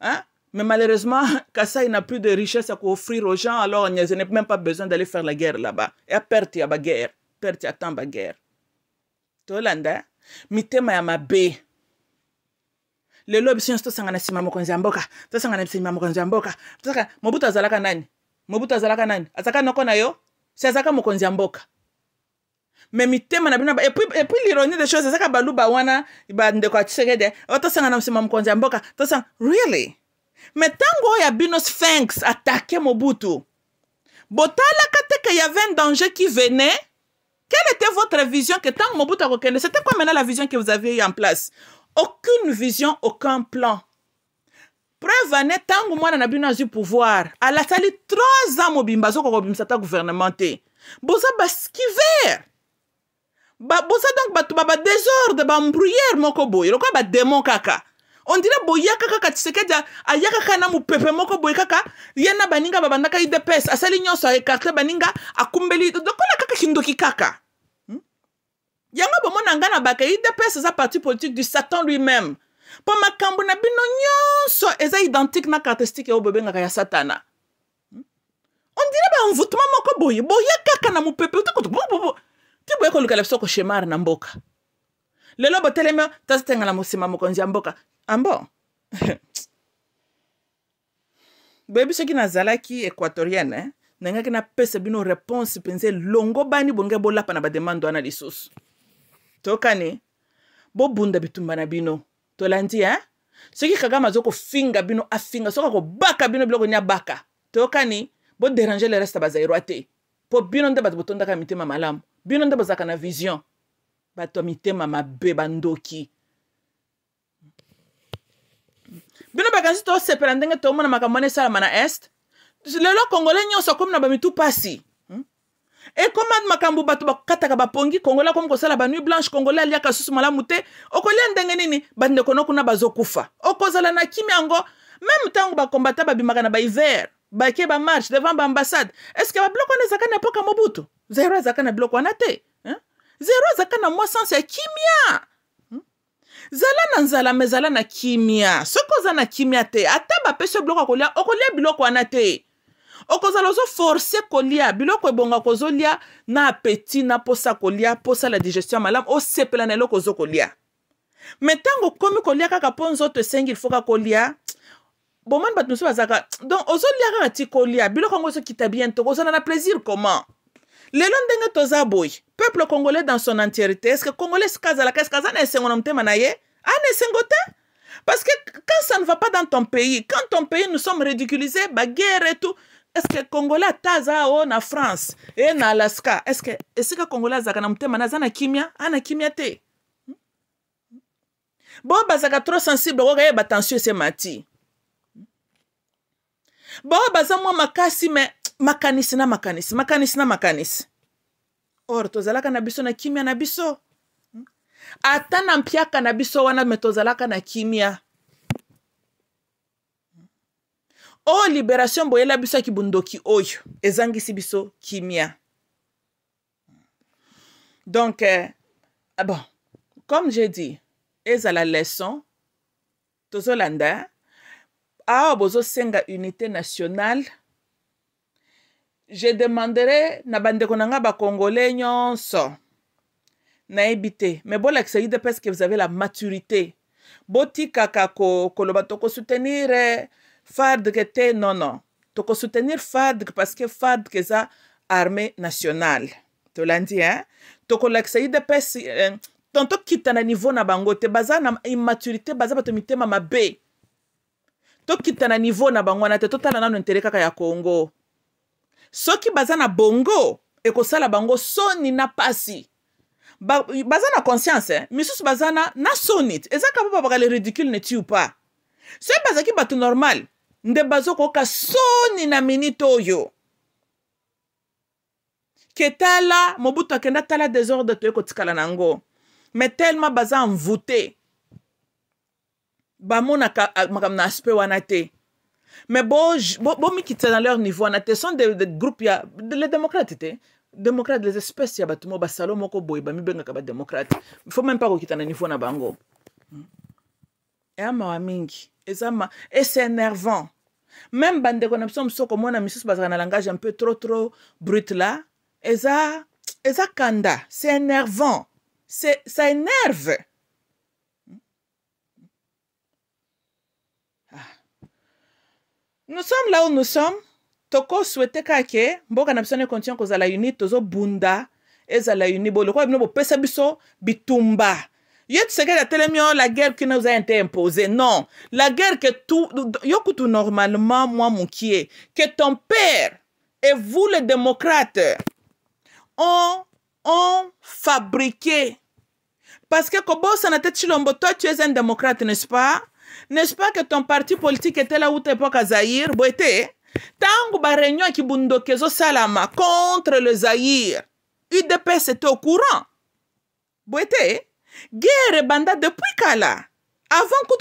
hein? mais malheureusement kasai n'a plus de richesse à offrir aux gens alors je n'ai même pas besoin d'aller faire la guerre là-bas ya perte ya baguerre perte ya temps baguerre tolanda mitema ya mabe lelo biso nyonso tosangana nsima mokonzi ya mboka tosangana nsima mokonzi ya mboka mobutu azalaka nani mobutu azalaka nani azalaka noko na yo si azalaka mokonzi ya na me mitema na bino epuis l'ironie de choses ezaka baluba wana Iba ndekwa tshisekede eh? o tosanga na msima mokonzi amboka. tosanga really me ntango ya bino sphinx atake mobutu botalaka te ya ven un danger qui venait quelle était votre vision que tant mobutu reconnu? c'était quoi maintenant la vision que vous aviez en place aucune vision aucun plan preuve ane ntango mwana na bino azwi pouvoir alatali 3 ans mobimba azokoka kobimisa ata gouvernement te boza baskiver ba, boza donc bato ba badésordre bambrouillere moko boye lokola bademon kaka ondire boya kaka kaka tisekedi aya kaka na mopepe moko boye kaka ye na baninga babandaka idps asali nyonso aekarte baninga akumbeli lokola kaka kindoki kaka hmm? yango bomona ngai na bake idps eza parti politique du satan lui-même mpo makambo na bino nyonso eza identike na karakteristike oyo bobengaka ya satana hmm? ondire baenvoutema moko boye boya kaka na mopepe ti boye kolukela biso koshemar na mboka lelo botelemi tozatengana mosima mokonzi ya mboka ambo boyebi soki nazalaki equatorienne eh, nangaki napesa bino réponse mpenza elongo bani bonge bolapa na bademande wana lisusu tokani bobunda bitumba na bino tolandi e soki kagame azo kofinga bino afinga soki akobaka bino biloko nini abaka toyokani boderange le reste bazairwa te mpo bino nde bato botondaka mitema malamu bino nde bozalaka na vision bato ya mitema mabe bandoki bino bakanisi tosepela ndenge tomona makambo wana esalama na este lelo congolais nyonso akomi na bamitu mpasi ekomade makambo bato bakataka bapongi kongola komi kosala banui blanche kongola aliaka susu malamu te okolia ndenge nini bandeko no kuna bazokufa okozala na kimi yango meme ntango bakombata babimaka na bahiver bake bamarche devant baambassade estceke babiloko wana ezalaka na epoka mobutu zero ezalaka na biloko wana te zero ezalaka na mwa sanse ya kimia zala na nzala me ezala na kimia soki oza na kimia te ata bapesi yo biloko ya kolia okolia biloko wana te okozala force kolia biloko ebonga kozolia na appétit na posa kolia la digestion o osepela na eloko ozo kolia me komi okomi kolia kaka mpo nzoto esengi lifoka kolia bomani bato mosusu bazalaka donc ozolia kaka ti kolia biloko yango kita bien to na plaisir comment lelo ndenge toza boy peuple congolais dans son entiérité ce que congolais kaza la estce na esengo na motema na ye te parce que quand ça ne va pas dans ton pays quand ton pays nous sommes ridiculisés baguerre et tout estce congolais ata aza o na france e na alaska estce esika congolais azalaka na motema na aza na kimia a ah, na kimia te hmm? bo bazalaka trop sensible okoka yeba tension esema ti hmm? bo baza mwa makasi me makanisi na makanisi makanisi na makanisi or tozalaka na biso na kimia na biso hmm? ata na mpiaka na biso wana me tozalaka na kimia oyo oh, liberation boyela biso ya kibundoki oyo ezangisi biso kimia donc eh, bon comme j'ai dit ezala leçon tozolanda awa bozosenga unité nationale je demanderai na bandeko na ngai bacongolais nyonso nayebi te me bolakisa yude parceke vous avez la maturité botikaka koloba ko tokosoutenir ko FARDC te nono tokosutenir FARDC paske FARDC eza arme nationale tolandi e tokolakisa udps eh, tokita na niveau na bango te baza na immaturité baza bato mitema mabe tokita na niveau na bango wana te totala nano intere kaka ya congo soki baza na bongo ekosala bango soni na pasi ba, baza na conscience eh? misusu baza na na soni eza kapa babaka le ridicule ne tue pas soki bazalaki bato normal nde bazokoyoka soni na minite oyo ke tala mobutu akenda tala desordre toye kotikala na yango me telema baza mvute bamonaka ah, makambo na aspect wana te me bomikitisa bo, bo na leur niveau wana te son de, de groupe ya de, le démocrate te démocrate les espèces ya bato mo basalo moko boye bamibengaka badémocrate faut même pas kokita na niveau na bango hmm. eya mawa mingi eza ma ese énervant même bandeko na biso mosusu okomona misusu bazalaka na langage un peu trop trop brute la eza eza kanda c'est énervant ça énerve ah. nous sommes là où nous sommes tokoswete kake mboka na biso na ekontinue kozala uni tozobunda ezala uni bolokola bino bopesa biso bitumba ye ti seke telemi o la guerre kini oza ye te impose non la guerre ke tu yo kutu normalement mwa moki ye ke ton père et vous les démocrates ont, ont fabriqué parce que kobosana te ti lombo toi tu es un démocrate n'est-ce pas n'est-ce pas que ton parti politique était là wuta époque azaïr boye te ntango baréunion ekibundoki ezosalama contre le zaïr udps était au courant boye te guerre bande depuis kala avant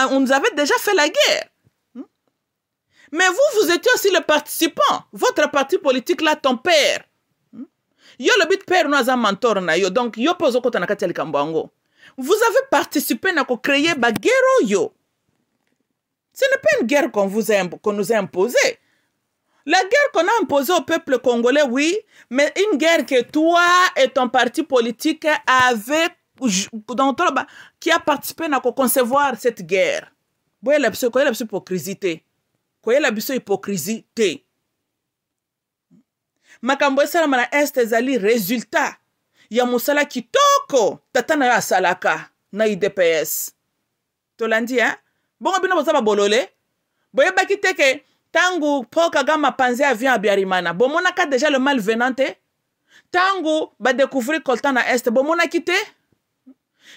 on, nous avait déjà fait la guerre hmm? mais vous vous étiez aussi le participant votre parti politique là ton père yo père yo vous avez participé à créer guerre. yo ce n'est pas une guerre qu'on vous nous a imposée La guerre qu'on a imposée au peuple congolais, oui, mais une guerre que toi et ton parti politique avez donc toloba qui a participé na koconcevoir cette guerre boyela biso koyela biso hypocrisie te koyela biso hypocrisie te makambo esalama na este ezali résultat ya mosala kitoko tata na yo asalaka na idps tolandi e bongo bino boza babolole boyebaki te ke ntango mpo kagame apanzi avion abiarimana bomonaka deja le mal venant te ntango badécouvrir coltan na este bomonaki te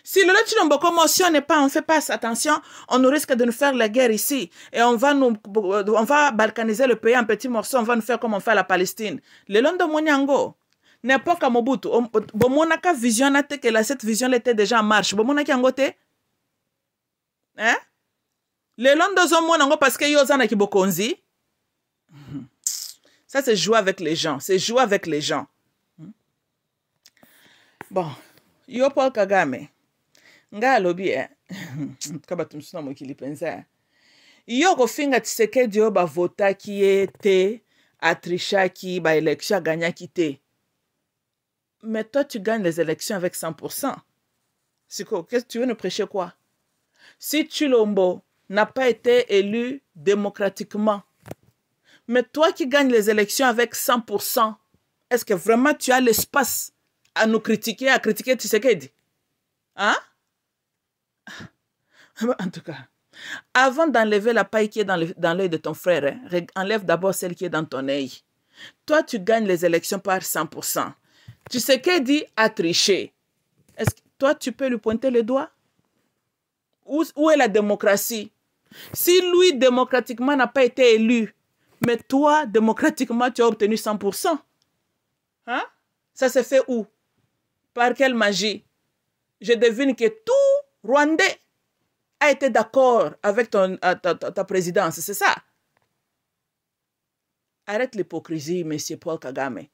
Si le si on n'est pas, on fait pas attention, on nous risque de nous faire la guerre ici. Et on va balkaniser le pays en petits morceaux, on va nous faire comme on fait la Palestine. Le Londo Moniango. N'importe comme Mobutu. Bomonaka vision, que la cette vision était déjà en marche. Bomonaka angote? Hein? Le Londo Zomonango parce que yozana kibokonzi. Ça, c'est jouer avec les gens. C'est jouer avec les gens. Bon. Yo Paul Kagame hein? Eh, ka bato mosusu na mokili mpenza yo kofinga tisekedi oyo bavotaki ye te atrichaki gagna aganyaki te mais toi tu gagnes les élections avec 100% siko que tu veux nous prêcher quoi si Chulombo n'a pas été élu démocratiquement mais toi qui gagnes les élections avec 100% est-ce que vraiment tu as l'espace à nous critiquer à critiquer Tshisekedi hein en tout cas, avant d'enlever la paille qui est dans l'œil de ton frère, hein, enlève d'abord celle qui est dans ton œil. Toi, tu gagnes les élections par 100%. Tu sais qu'elle dit à tricher. Est-ce que toi, tu peux lui pointer le doigt où, est la démocratie Si lui, démocratiquement, n'a pas été élu, mais toi, démocratiquement, tu as obtenu 100%. Hein? Ça se fait où Par quelle magie Je devine que tout rwandais a été d'accord avec ton, euh, ta, présidence, c'est ça. Arrête l'hypocrisie, monsieur Paul Kagame.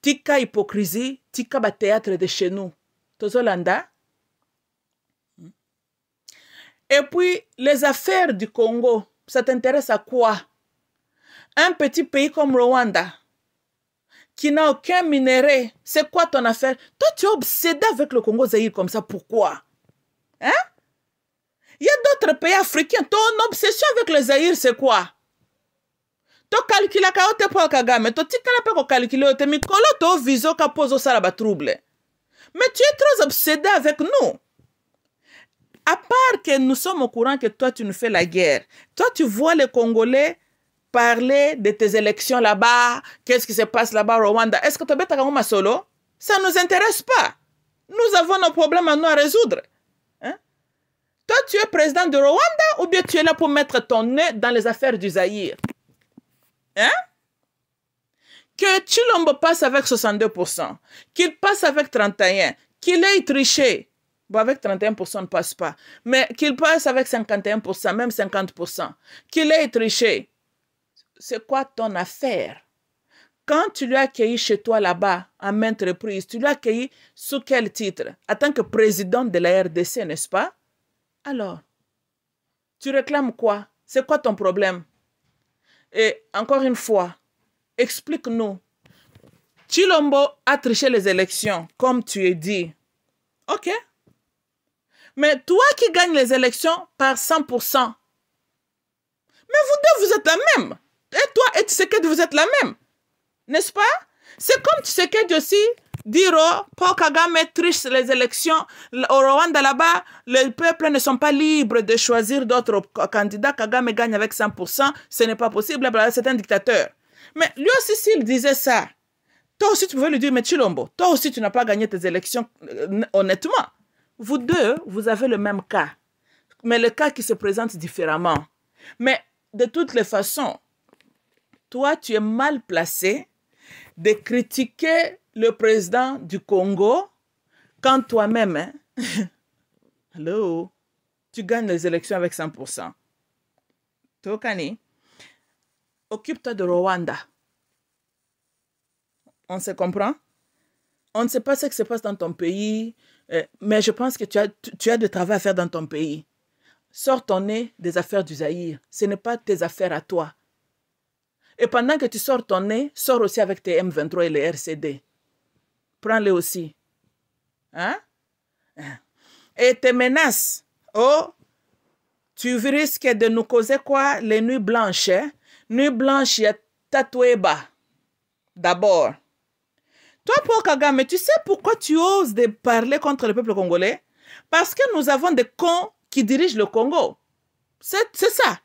Tika hypocrisie, tika ba théâtre de chez nous. Tozolanda. Hmm? Et puis, les affaires du Congo, ça t'intéresse à quoi Un petit pays comme Rwanda, qui n'a aucun minerai, c'est quoi ton affaire Toi, tu es obsédé avec le Congo Zahir comme ça, pourquoi Hein? Il y a d'autres pays africains. Ton obsession avec les Zaïre, c'est quoi kagame, Mais tu es trop obsédé avec nous. À part que nous sommes au courant que toi tu nous fais la guerre. Toi tu vois les Congolais parler de tes élections là-bas, qu'est-ce qui se passe là-bas au Rwanda. Est-ce que tu as solo? Ça nous intéresse pas. Nous avons nos problèmes à nous résoudre. Toi, tu es président de Rwanda ou bien tu es là pour mettre ton nez dans les affaires du Zahir? Hein Que Chilombo passe avec 62%, qu'il passe avec 31%, qu'il ait triché. Bon, avec 31%, ne passe pas. Mais qu'il passe avec 51%, même 50%, qu'il ait triché. C'est quoi ton affaire quand tu l'as accueilli chez toi là-bas, à maintes reprises, tu l'as accueilli sous quel titre En tant que président de la RDC, n'est-ce pas alors, tu réclames quoi C'est quoi ton problème Et encore une fois, explique-nous. Chilombo a triché les élections, comme tu es dit. OK. Mais toi qui gagnes les élections par 100%, mais vous deux, vous êtes la même. Et toi et Tshisekedi, vous êtes la même. N'est-ce pas? C'est comme Tshisekedi aussi dire oh, Paul Kagame triche les élections au Rwanda là-bas, les peuples ne sont pas libres de choisir d'autres candidats. Kagame gagne avec 100%, ce n'est pas possible, c'est un dictateur. Mais lui aussi, s'il disait ça, toi aussi tu pouvais lui dire, mais Chilombo, toi aussi tu n'as pas gagné tes élections euh, honnêtement. Vous deux, vous avez le même cas, mais le cas qui se présente différemment. Mais de toutes les façons, toi, tu es mal placé de critiquer le président du Congo quand toi-même, hein, tu gagnes les élections avec 100%. Tokani, occupe-toi de Rwanda. On se comprend? On ne sait pas ce qui se passe dans ton pays, euh, mais je pense que tu as, tu, as du travail à faire dans ton pays. Sors ton nez des affaires du Zahir. Ce n'est pas tes affaires à toi. Et pendant que tu sors ton nez, sors aussi avec tes M23 et les RCD prends-les aussi. Hein? Et tes menaces, oh, tu risques de nous causer quoi? Les nuits blanches. Hein? Nuits blanches, tatoué bas. D'abord. Toi, Paul Kagame, tu sais pourquoi tu oses de parler contre le peuple congolais? Parce que nous avons des cons qui dirigent le Congo. C'est ça.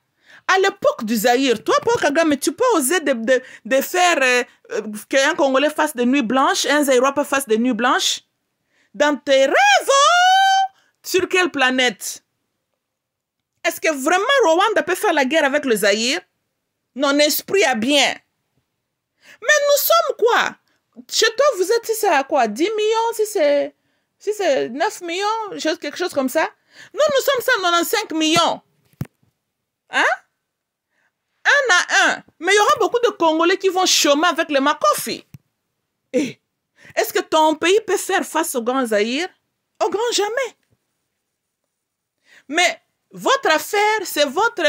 À l'époque du Zahir, toi, Paul Kagame, tu peux oser de, de, faire euh, euh, qu'un Congolais fasse des nuits blanches, un Zaïrois fasse des nuits blanches Dans tes rêves, oh! sur quelle planète Est-ce que vraiment Rwanda peut faire la guerre avec le Zahir Non, esprit a bien. Mais nous sommes quoi Chez toi, vous êtes, à quoi 10 millions, si c'est si 9 millions, quelque chose comme ça. Nous, nous sommes 195 millions. Congolais qui vont chômer avec le Makofi. Et eh, Est-ce que ton pays peut faire face au grand Zahir Au grand jamais. Mais votre affaire, c'est votre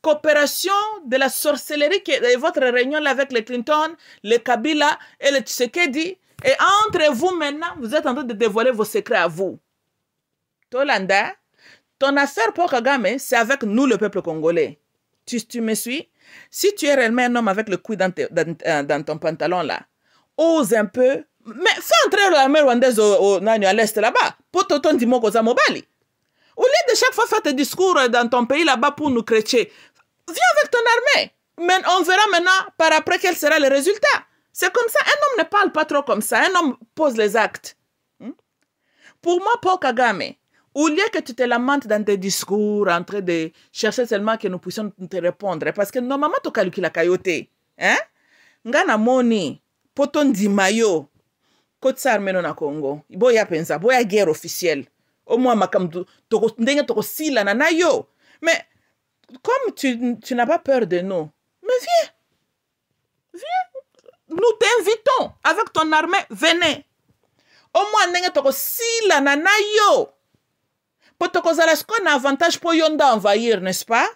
coopération de la sorcellerie, qui votre réunion avec les Clinton, les Kabila et les Tshisekedi. Et entre vous maintenant, vous êtes en train de dévoiler vos secrets à vous. Tolanda, ton affaire pour Kagame, c'est avec nous, le peuple congolais. tu me suis si tu es réellement un homme avec le cou euh, dans, ton pantalon là, ose un peu. Mais fais entrer l'armée rwandaise au, au, à l'est là-bas. Pour t'entendre dire mobali. Au lieu de chaque fois faire tes discours euh, dans ton pays là-bas pour nous cracher, viens avec ton armée. Mais on verra maintenant par après quel sera le résultat. C'est comme ça. Un homme ne parle pas trop comme ça. Un homme pose les actes. Hmm? Pour moi, Paul Kagame, au lieu que tu te lamentes dans tes discours, en train de chercher seulement que nous puissions te répondre. Parce que normalement, tu calcules la coyote. Hein? Ngana moni, poton di mayo, kotsar meno na Congo. Boya penza, ya guerre officielle. Au moins, makamdu, toko, ndenga toko sila na na yo. Mais, comme tu, tu n'as pas peur de nous, mais viens. Viens. Nous t'invitons avec ton armée, venez. Au moins, ndenga toko sila na na yo mpo ce qu'on na avantage pour yo envahir n'est-ce pas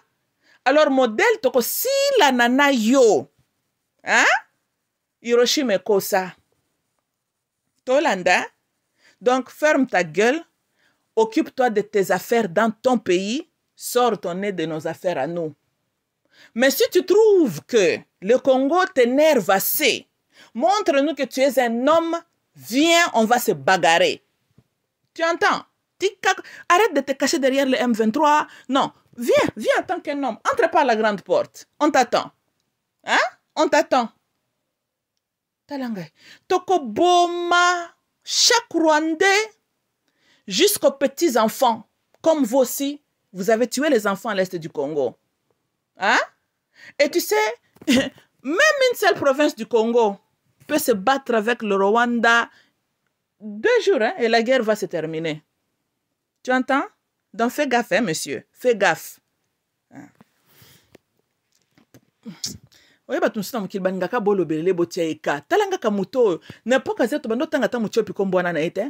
alors modele la nana yo hein? hiroshima ekosa tolanda donc ferme ta gueule occupe-toi de tes affaires dans ton pays sors ton nez de nos affaires à nous mais si tu trouves que le Congo t'énerve assez, montre-nous que tu es un homme, viens, on va se bagarrer. Tu entends Arrête de te cacher derrière le M23. Non, viens, viens en tant qu'un homme. Entre par la grande porte. On t'attend. Hein? On t'attend. Talangay. Toko Boma, chaque Rwandais, jusqu'aux petits-enfants, comme vous aussi, vous avez tué les enfants à l'est du Congo. Hein? Et tu sais, même une seule province du Congo peut se battre avec le Rwanda deux jours hein, et la guerre va se terminer. Tu entends Donc fais gaffe, hein, monsieur. Fais gaffe. Ah. oyeba tumusina mokili balingaka bolobelele botia eka tala ngaka moto oyo na epoka zia to bando otanga ata motie opiko mbwana na ye te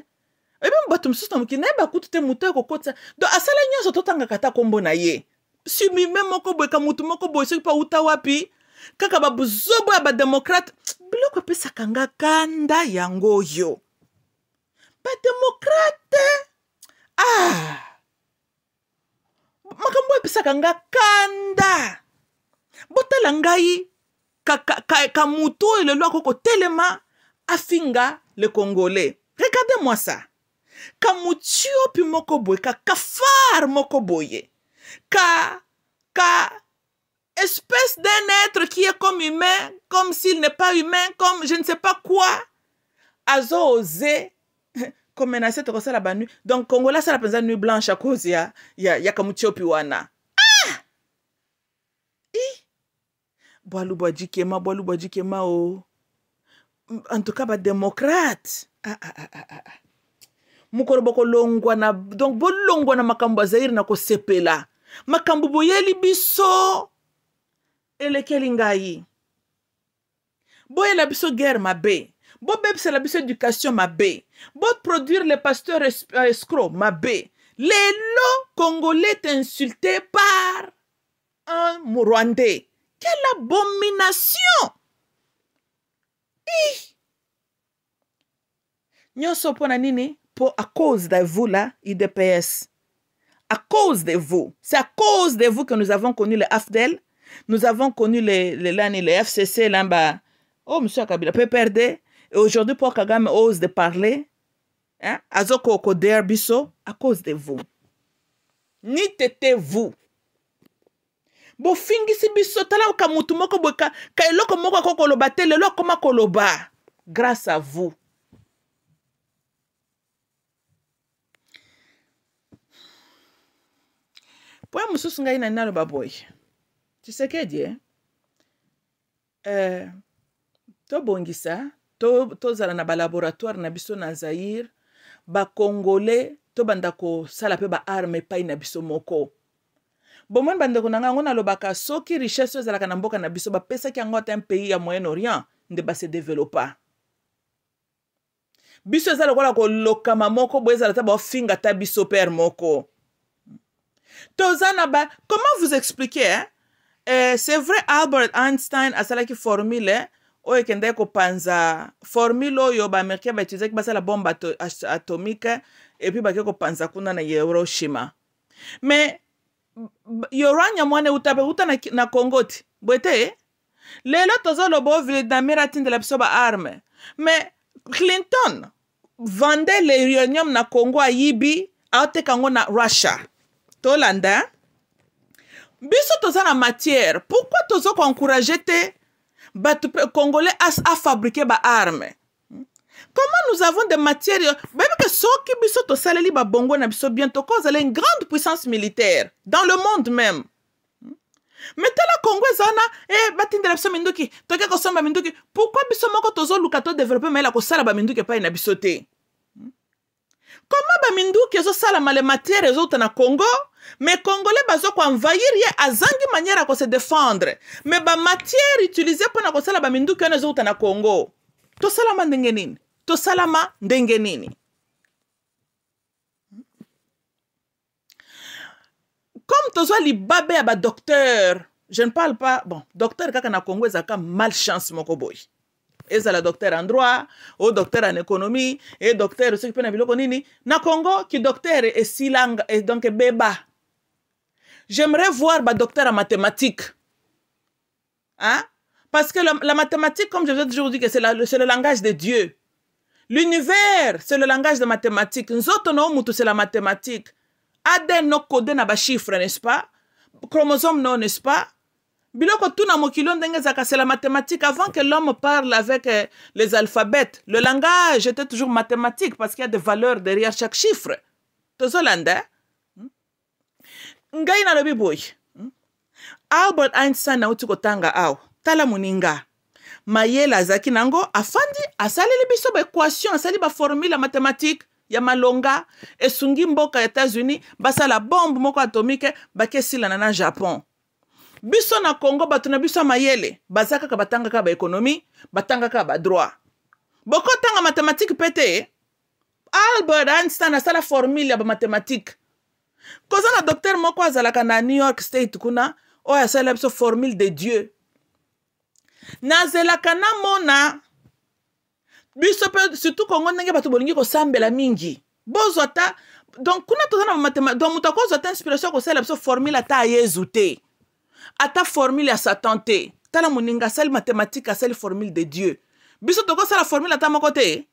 oyeba bato mosusu na mokili nayeba kutu te moto ekokotisa do asala nyonso totangaka ata kombo na ye sumime moko boye ka motu moko boye soki mpo auta wapi kaka babuzobo ya bademokrate biloko epesaka nga kanda yango oyo bademokrate ah makambo apesaka nga kanda botala ngai kamutu ka, ka, ka elelo ako kotelema afinga le congolais regarde moi ça kamutiopi moko boye ka kafar moko boye ka ka espèce d'un être qui est comme humain comme s'il n'est pas humain comme je ne sais pas quoi azo oze komenase tokosala banui donc kongola asala mpenza nuit blanche akause ya, ya, ya kamutiopi wana ah! i bwalu bwa jikema bwalu bwa jikema o en tout cas badémocrate ah, ah, ah, ah, ah. ah. mokolo bokolongwa na donc bolongwa na makambo ya zaire na kosepela makambo boyeli biso elekeli ngai boyela biso guerre mabe bo ma biso éducation mabe produire le pasteur escro Les euh, lelo congolais est insulté par un rwandais quelle abomination Nous nyonso na nini à cause de vous là idps à cause de vous c'est à cause de vous que nous avons connu le afdel nous avons connu les le, le, le fcc lamba oh monsieur peut Et aujourd'hui, Paul Kagame ose de parler. Hein? Azoko Koder Biso, à cause de vous. Ni tete vous. bofingisi biso tala ka motu moko boye ka eloko moko ako koloba te lelo akoma koloba grâce à vous poya mosusu ngai nani naloba boye tisekedi e eh, tobongisa tozala to na balaboratoire na biso na zaire bakongole tobanda kosala mpe baarme epai na biso moko bomoni bandeko na ngai yango nalobaka soki richesse oyo ezalaka na mboka na biso bapesaki yango ata pays ya moyen orient nde base developa biso eza lokola kolokama moko boye ezala ta baofinga ta biso pere moko toza na ba comment vous expliquer eh? eh, c'est vrai albert einstein asalaki formule eh? oyo ekendaki kopanza formule oyo baamerikain bautilisaki basala bombe ato, atomique epui bakei kopanza kuna na hiroshima me yoranya mwana euta mpe euta na, na congo ti bwe te lelo tozoloba o vladimir atindela biso baarme me clinton vande le uranium na congo ayibi aoteka yango na russia tolanda biso toza na matière pourkui tozokoencourage te bato congolais afabrike baarme hmm? comment nous avons des matières bayebike soki biso tosaleli babongo na biso bien tokozala une grande puissance militaire dans le monde même me hmm? tala congo eza wana e eh, batindela biso minduki toke kosomba minduki pourkui biso moko tozoluka todevelope mayela kosala baminduki epai na biso te hmm? comment baminduki ezosalama le matière ezouta na congo me congolais bazokoenvahir ye azangi manière ya kose défendre me bamatière utilise mpona kosala baminduki wana ezowuta na congo tosalama ndenge nini tosalama ndenge nini comme tozwa libabe ya badocteur je ne parle pas bon docteur kaka na congo ezalaka malchance moko boye ezala docteur en droit o docteur en économie e docteur soki mpe na biloko nini na congo kidocteur esilanga e donc ebeba J'aimerais voir ma docteur en mathématiques. Hein? Parce que la mathématique, comme je vous ai toujours dit, c'est le langage de Dieu. L'univers, c'est le langage de mathématiques. Nous autres, c'est la mathématique. Aden, nos codes, n'a chiffres, n'est-ce pas? Chromosome, non, n'est-ce pas? biloko c'est la mathématique avant que l'homme parle avec euh, les alphabets le langage était toujours mathématique parce qu'il y a des valeurs derrière chaque chiffre tozolanda hein? ngai nalobi boye albert einstein nauti kotanga awa tala moninga mayele azalaki nango afandi asaleli biso baéquation asali baformule ya mathématique ya malonga esungi mboka ya états-unis basala bombe moko atomike bakesilana na japon biso na congo bato na biso ya mayele baza kaka batangaka baekonomi batangaka badroit bokotanga mathématique mpe te albert einstein asala formule ya bamathématique koza na docteur moko azalaka na new york state kuna oyo asalela biso formule de dieu nazelaka namona biso mpe surtout kongo ndenge bato bolingi kosambela mingi bozwa ta donc kuna toza na bamatema donc moto akozwa ta inspiration akosalela biso formule ata ayezu te ata formule ya satan te tala moninga asali mathématike asali formule de dieu biso tokosala formule ata moko te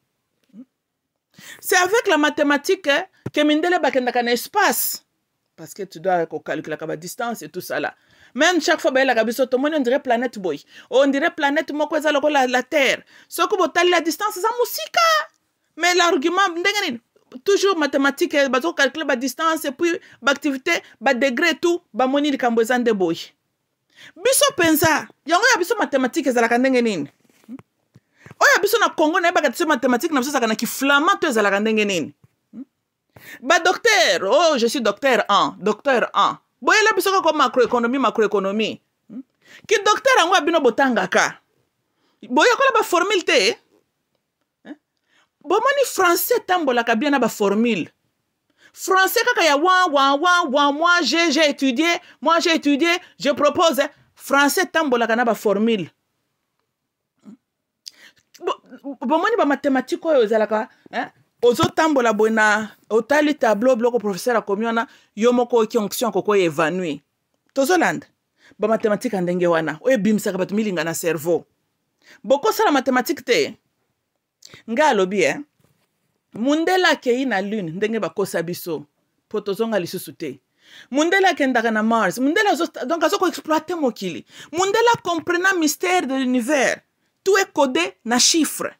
c'est avec la mathématique ke mindele bakendaka na espace parce que tu dois calculer la distance et tout ça là. Même chaque fois, la biso to on dirait planète boy. On dirait planète moko la, la terre. Soko botali la distance ça musique. Mais l'argument toujours toujours mathématiques tu eh, bah, calculer la bah, distance et puis l'activité, bah, le degré tout ba moni likambo de boy. Biso penza, yango ya biso mathématique la la nini? Hmm? Oya biso na Congo na yebaka biso na biso ezalaka na kiflamand la ezalaka badocteur oh je suis docteur 1 docteur 1 boyela biso kaka macroéconomie macroéconomie hmm? ki docteur yango ya bino botangaka boyekola baformule te eh? bomoni français etambolaka bien na baformule français kaka ya wa wa wa wa moi j'ai j'ai étudié moi j'ai étudié je propose eh? français etambolaka na baformule hmm? bomoni bamathématike oyo ezalaka eh? ozotambola boye na otali tableau biloko professeur akomi wana yo moko oyoki onction akoko oyo évanui tozolanda bamathematike ya ndenge wana oyo ebimisaka bato milinga na cerveau bokosala mathematike te nga alobi e eh? mundele akei na lune ndenge bakosa biso mpo tozonga lisusu te mundele akendaka na mars mundele donc azokoexploite mokili mundele acomprena mystère de l'univers tout ekode na chiffre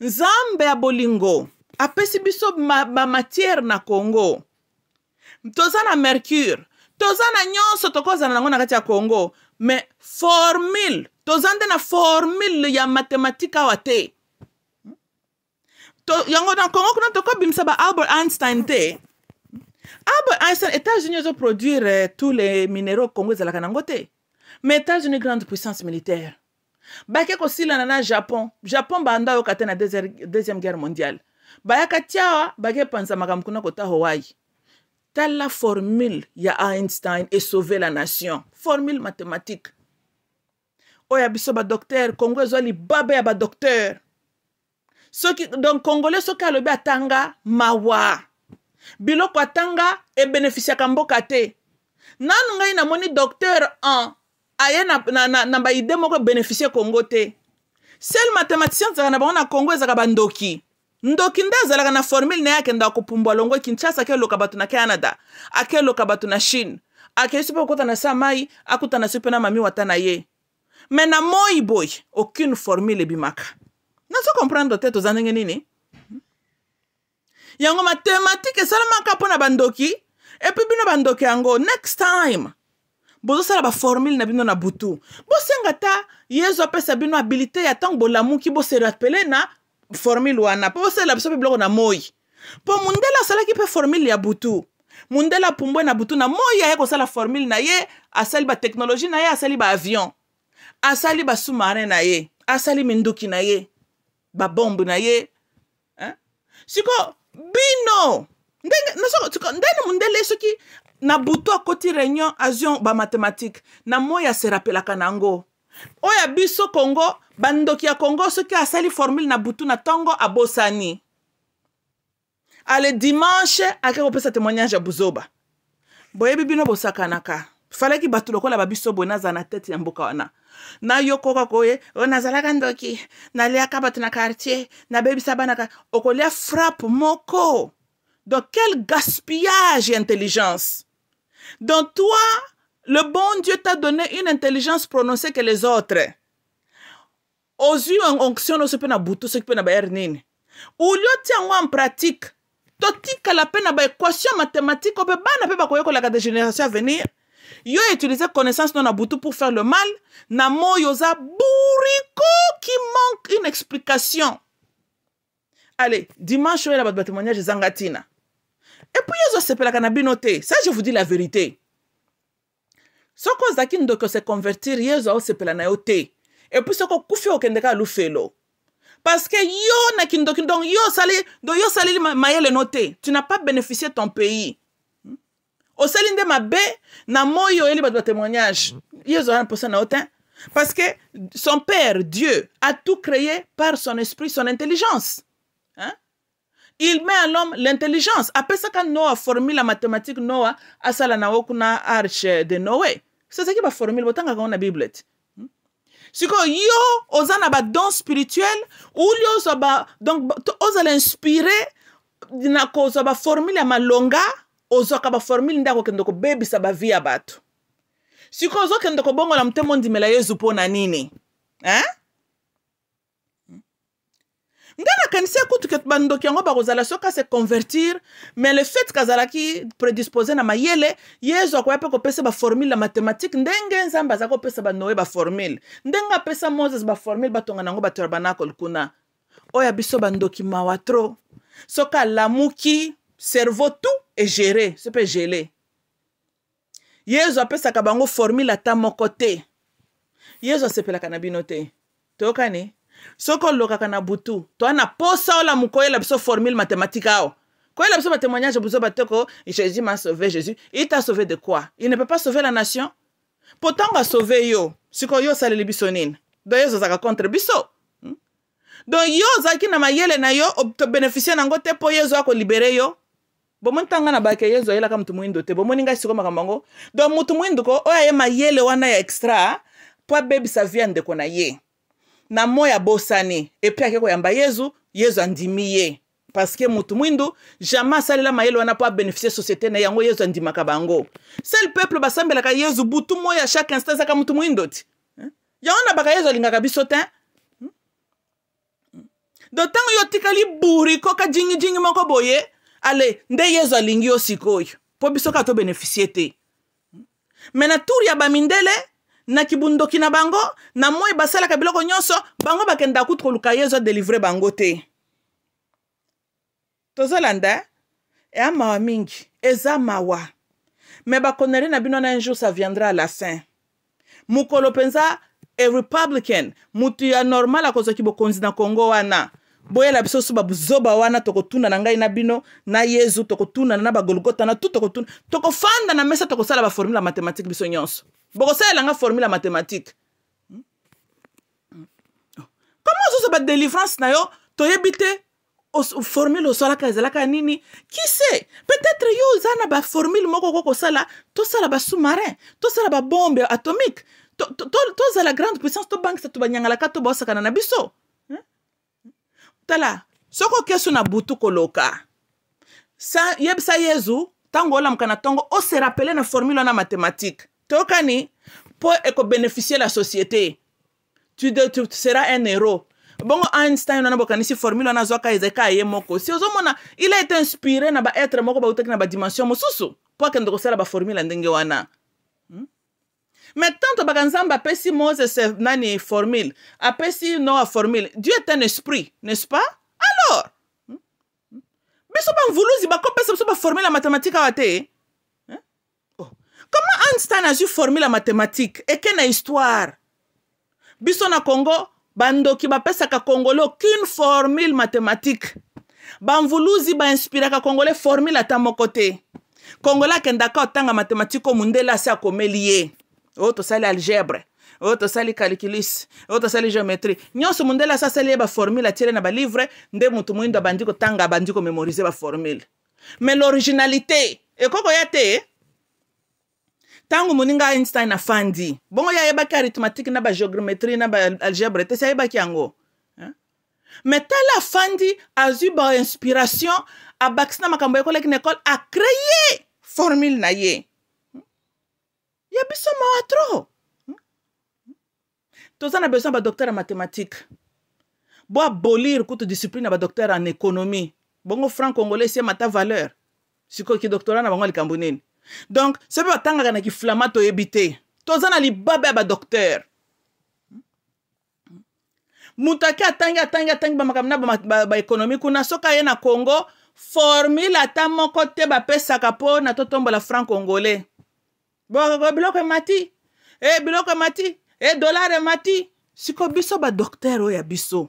nzambe ya bolingo apesi biso bamatiere ma na congo toza na mercure toza na nyonso tokozala nango na kati ya congo me formule toza nde na formule ya mathematike awa te to, yango na congo kuna tokobimisa ba albert einstein te albert einstein états-unis ezoproduire eh, tous les minéraux congo ezalaka nango te mais états-unis grande puissance militaire bake kosilana na japon japon banda oyoka te na deuxième guerre mondiale bayaka ti awa bakepanza makambo kuna kota hawaii tala formule ya einstein esauve la nation formule mathématique oyo ya biso badoktere congo ezwa libaba ya badoktere soki donc congolais soki alobi atanga mawa biloko atanga ebenefisiaka mboka te nanu ngai namoni docteur 1 aye na, na, na, na baide moko ebenefisie congo te sel mathématicien ezaka na bango na congo ezaka bandoki ndoki nde azalaka na formule na ye akendaka kopumbwa longo kinshasa akeloka bato na canada akeloka bato na chine akei so mpe kokutana sa mai akutana so mpe na mami wata na ye me na moi boye aucune formule ebimaka nazo comprendre te toza ndenge nini yango mathematike esalamaka mpo na bandoki epuis bino bandoki yango next time bozosala baformule na bino na butu bosenga ta yezu apesa bino habilité ya ntango bolamuki boserapele na formule wana mpo osalela biso mpe biloko na moi mpo mundele asalaki mpe formule ya butu mundele apumbwe na butu na moi aye kosala formule na ye asali bateknologie na ye asali baavion asali basous-marin na ye asali minduki na ye babombe na ye siko bino ndeni mundele soki na butu akoti réunion azion bamathematike na moi aserapelaka na yango oyo biso kongo bandoki ya kongo soki asali formule na butu na a abosani ale dimanche ake pesa témoignage ya buzoba boyebi bino bosakanaka falaki batuloko lokola babiso bonaza na tete ya mboka wana nayokoka koye oyo oh, na ndoki naliaka bato na quartier nabebisa banaka okolia frappe moko donc quel gaspillage et intelligence donc toi le bon dieu t'a donné une intelligence prononcée que les autres ozwi onction nyonso mpe na butu soki mpe na baere nini ulio tia yango en pratique totikala mpe na baéquation mathématique oyo mpe bana mpe bakoyekolaka de génération avenir yo utilize connaissance no na butu pour faire le mal na moi oza bourriko qui manque une explication allez dimanche oyela bato batémoignage ezanga ntina epuis yo ozosepelaka na bino te ça je vous dis la vérité soki ozalaki ndoki oseconvertir ye ozwa osepela na yo te epuis oko kufi okende kaka lufelo parce que yo na kindokindongo yo sali do yo osaleli mayele no te tu n'as pas bénéficié ton pays hmm? osali nde mabe na moi eli bato batémoignage ye témoignage na mposa na parce que son père dieu a tout créé par son esprit son intelligence hein? il met à l'homme l'intelligence après ça quand noa formule la mathématique noa asala na yo arche de noé qui va formule botanga na bible sikoyo yo oza na badon spirituel uli ozwa ba donc ozala inspire na kozwa baformule ya malonga ozwaka baformule nde akokende kobebisa bavi ya bato sikoyo ozokende kobongola motema ondimela yezu mpo na nini hein? nga nakanisi kutu ke bandoki yango bakozala soki ase convertir mais le fait kazalaki prédispose na mayele yezu akoya mpe kopesa baformule ya mathématique ndenge nzambe aza kopesa banoe baformule ndenge apesa moses baformule batongana yango bato ya banakol kuna oyo biso bandoki mawa tro soki alamuki cerveau tout egere so mpe gele yezu apesaka bango formule ata moko te yezu asepelaka na bino te toyokani soki olokaka na butu to na posa ola mo koyela biso formule mathématique awa koyela biso batémoignage biso bateko jésus m'a sauvé jésus il t'a sauvé de quoi il ne peut pas sauver la nation mpo ntango asauve yo sikoyo osaleli biso nini don yo ozozaka contre biso hmm? don yo ozalaki na mayele na yo tobénéficie nango te mpo yezu akolibere yo bomoni ntanga na bake yezu ayelaka motu moyindo te bomoni ngai sikoyo makambo yango don motu moyindo ko oyo aye mayele wana ya extra mpo abebisa vie ya ndeko na ye na moyi abosani epuis ake koyamba yezu yezu andimi ye parceke motu mwindu jamai asalela mayele wana mpo abénéficie société na yango yezu andimaka bango sel peuple basambelaka yezu butu moyi ya chaque instant ezaka motu mwindo ti yango na baka yezu alingaka biso te hmm? do ntango yo otikali buriko ka jingijingi moko boye ale nde yezu alingi yo sikoyo mpo biso kaka tobénéficie te hmm? me na tour ya bamindele na kibundoki na bango na moi basalaka biloko nyonso bango bakendaka kutu koluka ye ezo adelivre bango te tozolanda eya mawa mingi eza mawa me bakondane na bino na un jour ça viendra à la fin mokolo mpenza a republican motu ya normal akozwaki bokonzi na congo wana boyela biso so bazoba wana tokotunana ngai na bino na yezu tokotunana na bagolgota na tu tokotuna tokofanda na mesa tokosala baformule ya mathématique biso nyonso bokosalela nga formule ya mathématique koma ozozo badelivrance na yo toyebi te formule osalaka ezalaka nini kise peut-être yo oza na baformule moko oko kosala tosala basous-marin tosala babombe atomique tozala grande puissance tobangisa to banyangalaka to baosakana na biso tala soki oke so na butu koloka yebisa yezu ntango olamuka na ntongo oserapele na formule wana mathématique tokani mpo ekobeneficie la société tu, de, tu, tu seras un héros bongo einstein wana bokanisi formule wana azwaka eza ka ye moko si ozomona il a été inspiré na baetre moko bautaki na badimension mosusu mpo akende kosala baformule ya ndenge wana hmm? mais tanto baka nzambe apesi moses eh, nani formule apesi noa formule dieu est un esprit n'est-ce pas alors hmm? hmm? biso bamvuluzi bakopesa biso baformule ya mathématique awa te eh? comment einstein azwi formule ya mathématique eke na histoire biso na congo bandoki bapesaka congolais aucune formule mathématique bamvuluzi bainspiraka congolais formule ata moko te congolais akendaka otanga mathématique o mundele asi akomeli ye oyo oh, tosali algèbre oyo oh, tosali calculus oyo oh, tosali géométrie nyonso mundele asi asali ye baformule atiele na balivre nde motu moyindo abandi kotanga abandi komémorise baformule mais l'originalité ekokoya te ntango moninga einstein afandi bongo ye ayebaki arithmatique na bageogrametrie na baalgebre te si ayebaki yango hein? me tala afandi azwi bainspiration abakisi na makambo ekolaki na ekole akreye formule na ye ya biso mawa tro hein? toza na besoin badocteur ya mathématike bo abolir kutu discipline ya badocteur en économie bongo franc congolais esi emata valeur sikoki doctorat na bango likambo nini donc soki batangaka na kiflama toyebi te toza na libaba ya badokter moto ake atangi atangi atangi bamakambo na baekonomi kuna soki aye na congo formule ata moko te bapesaka mpo na totombola franc congolais biloko emati e biloko emati e dollar emati siko biso badokter oyo ya biso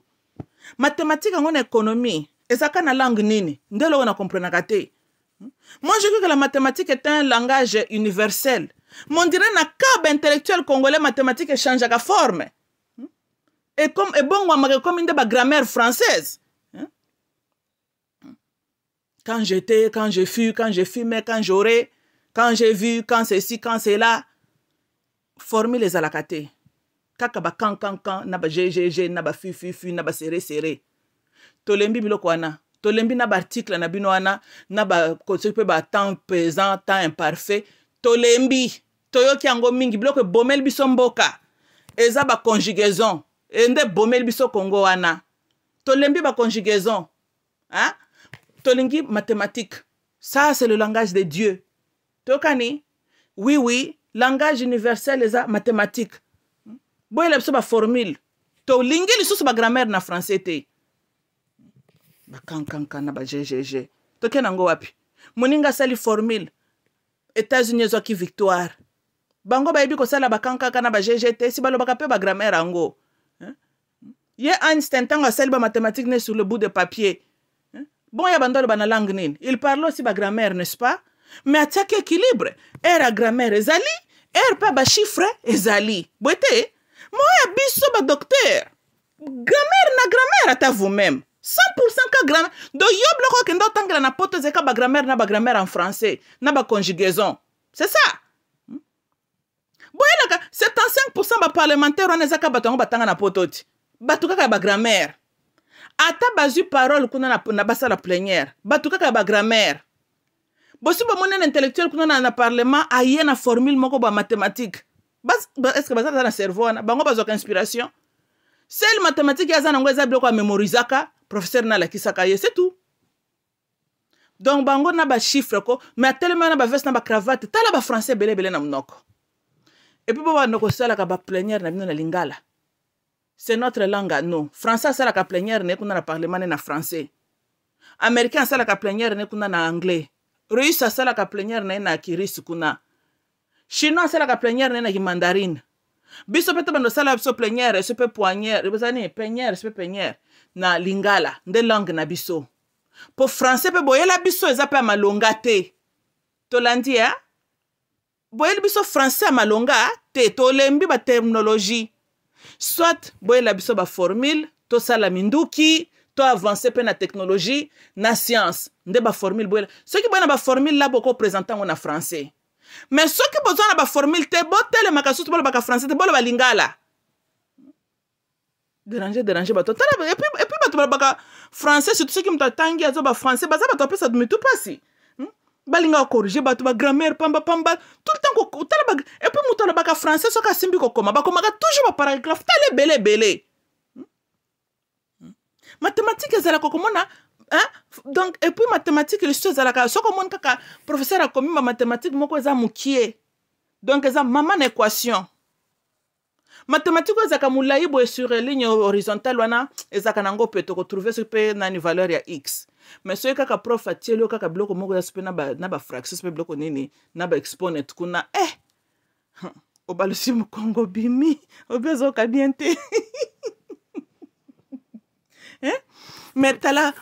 mathematike yango na ekonomi ezalaka na langue nini nde eloko na komprenaka te Moi, je crois que la mathématique est un langage universel. Mon dirait na kaba intellectuel congolais mathématique change à forme. Hmm? Et comme et bon comme une de grammaire française. Hmm? Hmm? Quand j'étais, quand je fus, quand je fumais, quand j'aurais, quand j'ai vu, quand ceci, quand cela. Formule les alakaté. Kaka ba kan kan kan, naba ggg, naba fu fu fu, naba serré serré. Tolembi biloko wana. tolembi na article na bino wana na baconseil ba temps présent temps imparfait tolembi toyoki yango mingi bloke ebomeli biso mboka eza conjugaison. Ende bomel biso kongo wana tolembi conjugaison. a hein? tolingi mathématique ça c'est le langage de dieu tokani oui oui, langage universel eza mathématique boyela biso formule tolingi lisusu grammaire na français te bakankanka na bagegg toke nango wapi moninga asali formule états-unis ezwaki victoire bango bayebi kosala bakankaka na bagegg te esi balobaka mpe bagramaire yango hein? ye einstein ntango asali bamathématique ne sur le bout de papier hein? bon ya bandoloba na langue nini il parle aussi bagrammaire n'est-ce pas mais atiaki équilibre r ya grammaire ezali pa mpe bachiffre ezali boye te moya biso docteur. grammaire na grammaire ata vous-même 100% ka grammaire donc yo biloko okende otangela na poto ezalika bagrammaire na bagrammaire en français na baconjugaison c'est ça hmm? boyelaka 75% baparlementaire wana ezaka bato yango batanga na poto ti bato kaka ya bagrammaire ata bazwi parole kuna na, na basala plénière bato kaka ya bagrammaire bosi bomoni na intellectuel kuna na, na parlement aye na formule moko ba mathématique estce bazala za na cerveau wana bango bazwaka inspiration sele mathématique eza nango eza biloko amemorizaka professeur na alakisaka ye c'est tout donc bango na bachiffre ko me atelemi wana baveste na bacravate tala bafrançais ebelebele na munoko epui bo bana kosalaka bapleniere na bino na lingala c'est notre langue à nous français asalaka pleniere ne kuna na parlement ne na français américain asalaka pleniere ne kuna na anglais russe asalaka pleniere na ye na kirisi kuna chinois asalaka pleniere na ye na kimandarine biso mpe to bando osala biso pleniere so mpe poignere ozani peniere so mpe peniere na lingala nde langue na biso mpo francais mpe boyela biso eza mpe ya malonga te tolandi ya eh? boyeli biso francais ya malonga te tolembi baterminologie soit boyela biso baformule tosala minduki toavance mpe na technologie na science nde baformule boyela soki boye na baformule la bokopresente yango na francais me soki bozwa na baformule te botelemaka susu bolobaka francais te boloba lingala dérange dérange bato tala epuis bato balobaka français surtout soki moto atangi aza bafrançais baza bato apesa mitu mpasi hmm? balingaka korige bato bagramaire pambapamba tout le temps tala epuis moto alobaka français soki asimbi kokoma bakomaka toujours baparagraphe tala ebele ebele hmm? hmm? mathématike ezalaka komona donc epuis mathématike lisusu ezalaka soki omoni kaka professeur akomi bamathématike moko eza mokie donc eza mama na équation mathematike oyo ezalaka molai boye sur ligne horizontale wana ezalaka nango mpe tokotrouve soki mpe nani valeur ya x mais soki kaka prof atieli yo kaka biloko moko yasi mpe na bafraction mpe biloko nini na baexponent kuna e eh! obalusi mokongo obimi obi ozoyoka bien te eh? mais tala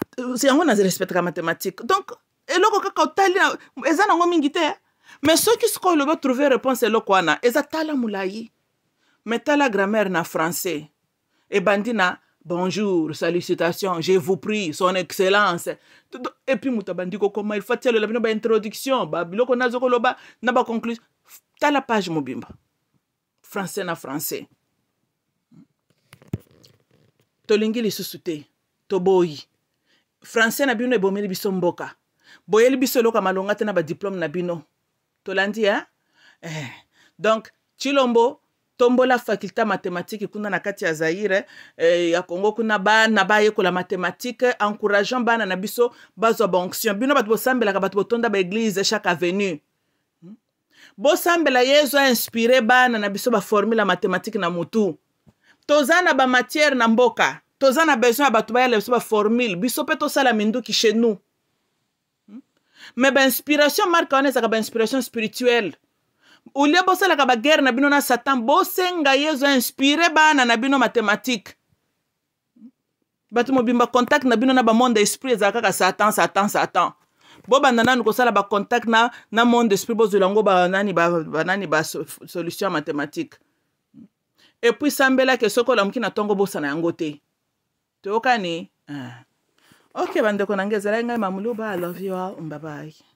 yango nazerespectaka mathématike donc eloko kaka otali eza nango mingi te eh? mais soki sikoyo olobi otrouve réponse eloko wana eza tala molai metala grammaire na français ebandi na bonjour salutation je vous prie son excellence epui moto abandi kokoma il faut ti alola bino baintroduction babiloko nazo koloba na baconclusion tala page mobimba français na français tolingi lisusu te toboyi français na bino ebomeli biso mboka boyeli biso eloko ya malonga te na badiplome na bino tolandi ya eh. donc chilombo tombola faculté ya mathématique kuna na kati ya zaire eh, ya congo kuna bana bayekola mathématique encourageant bana na biso bazwa baonction bino bato bosambelaka bato botonda baeglise chaque avenue hmm? bosambela ye ezwa inspire bana na biso baformule ya mathématique na motu toza na bamatière na mboka toza na besoin ya bato bayela biso baformule biso mpe tosala minduki chez nous me hmm? bainspiration marka wana ezalaka bainspiration spirituelle au lieu bosalaka bagere na bino na satan bosenga ye ezo inspire bana na bino mathématike bato mobimba contact na bino na bamonde esprit ezala kaka satan satan satan bobanda nanu kosala bacontact na, na monde esprit bozwela yango banani banani basolution ya mathématike epui sambelaka soki olamuki na ntongo bosana yango te toyokani ah. ok bandeko na ngai ezalaki ngai mamuluba i love you all mbabai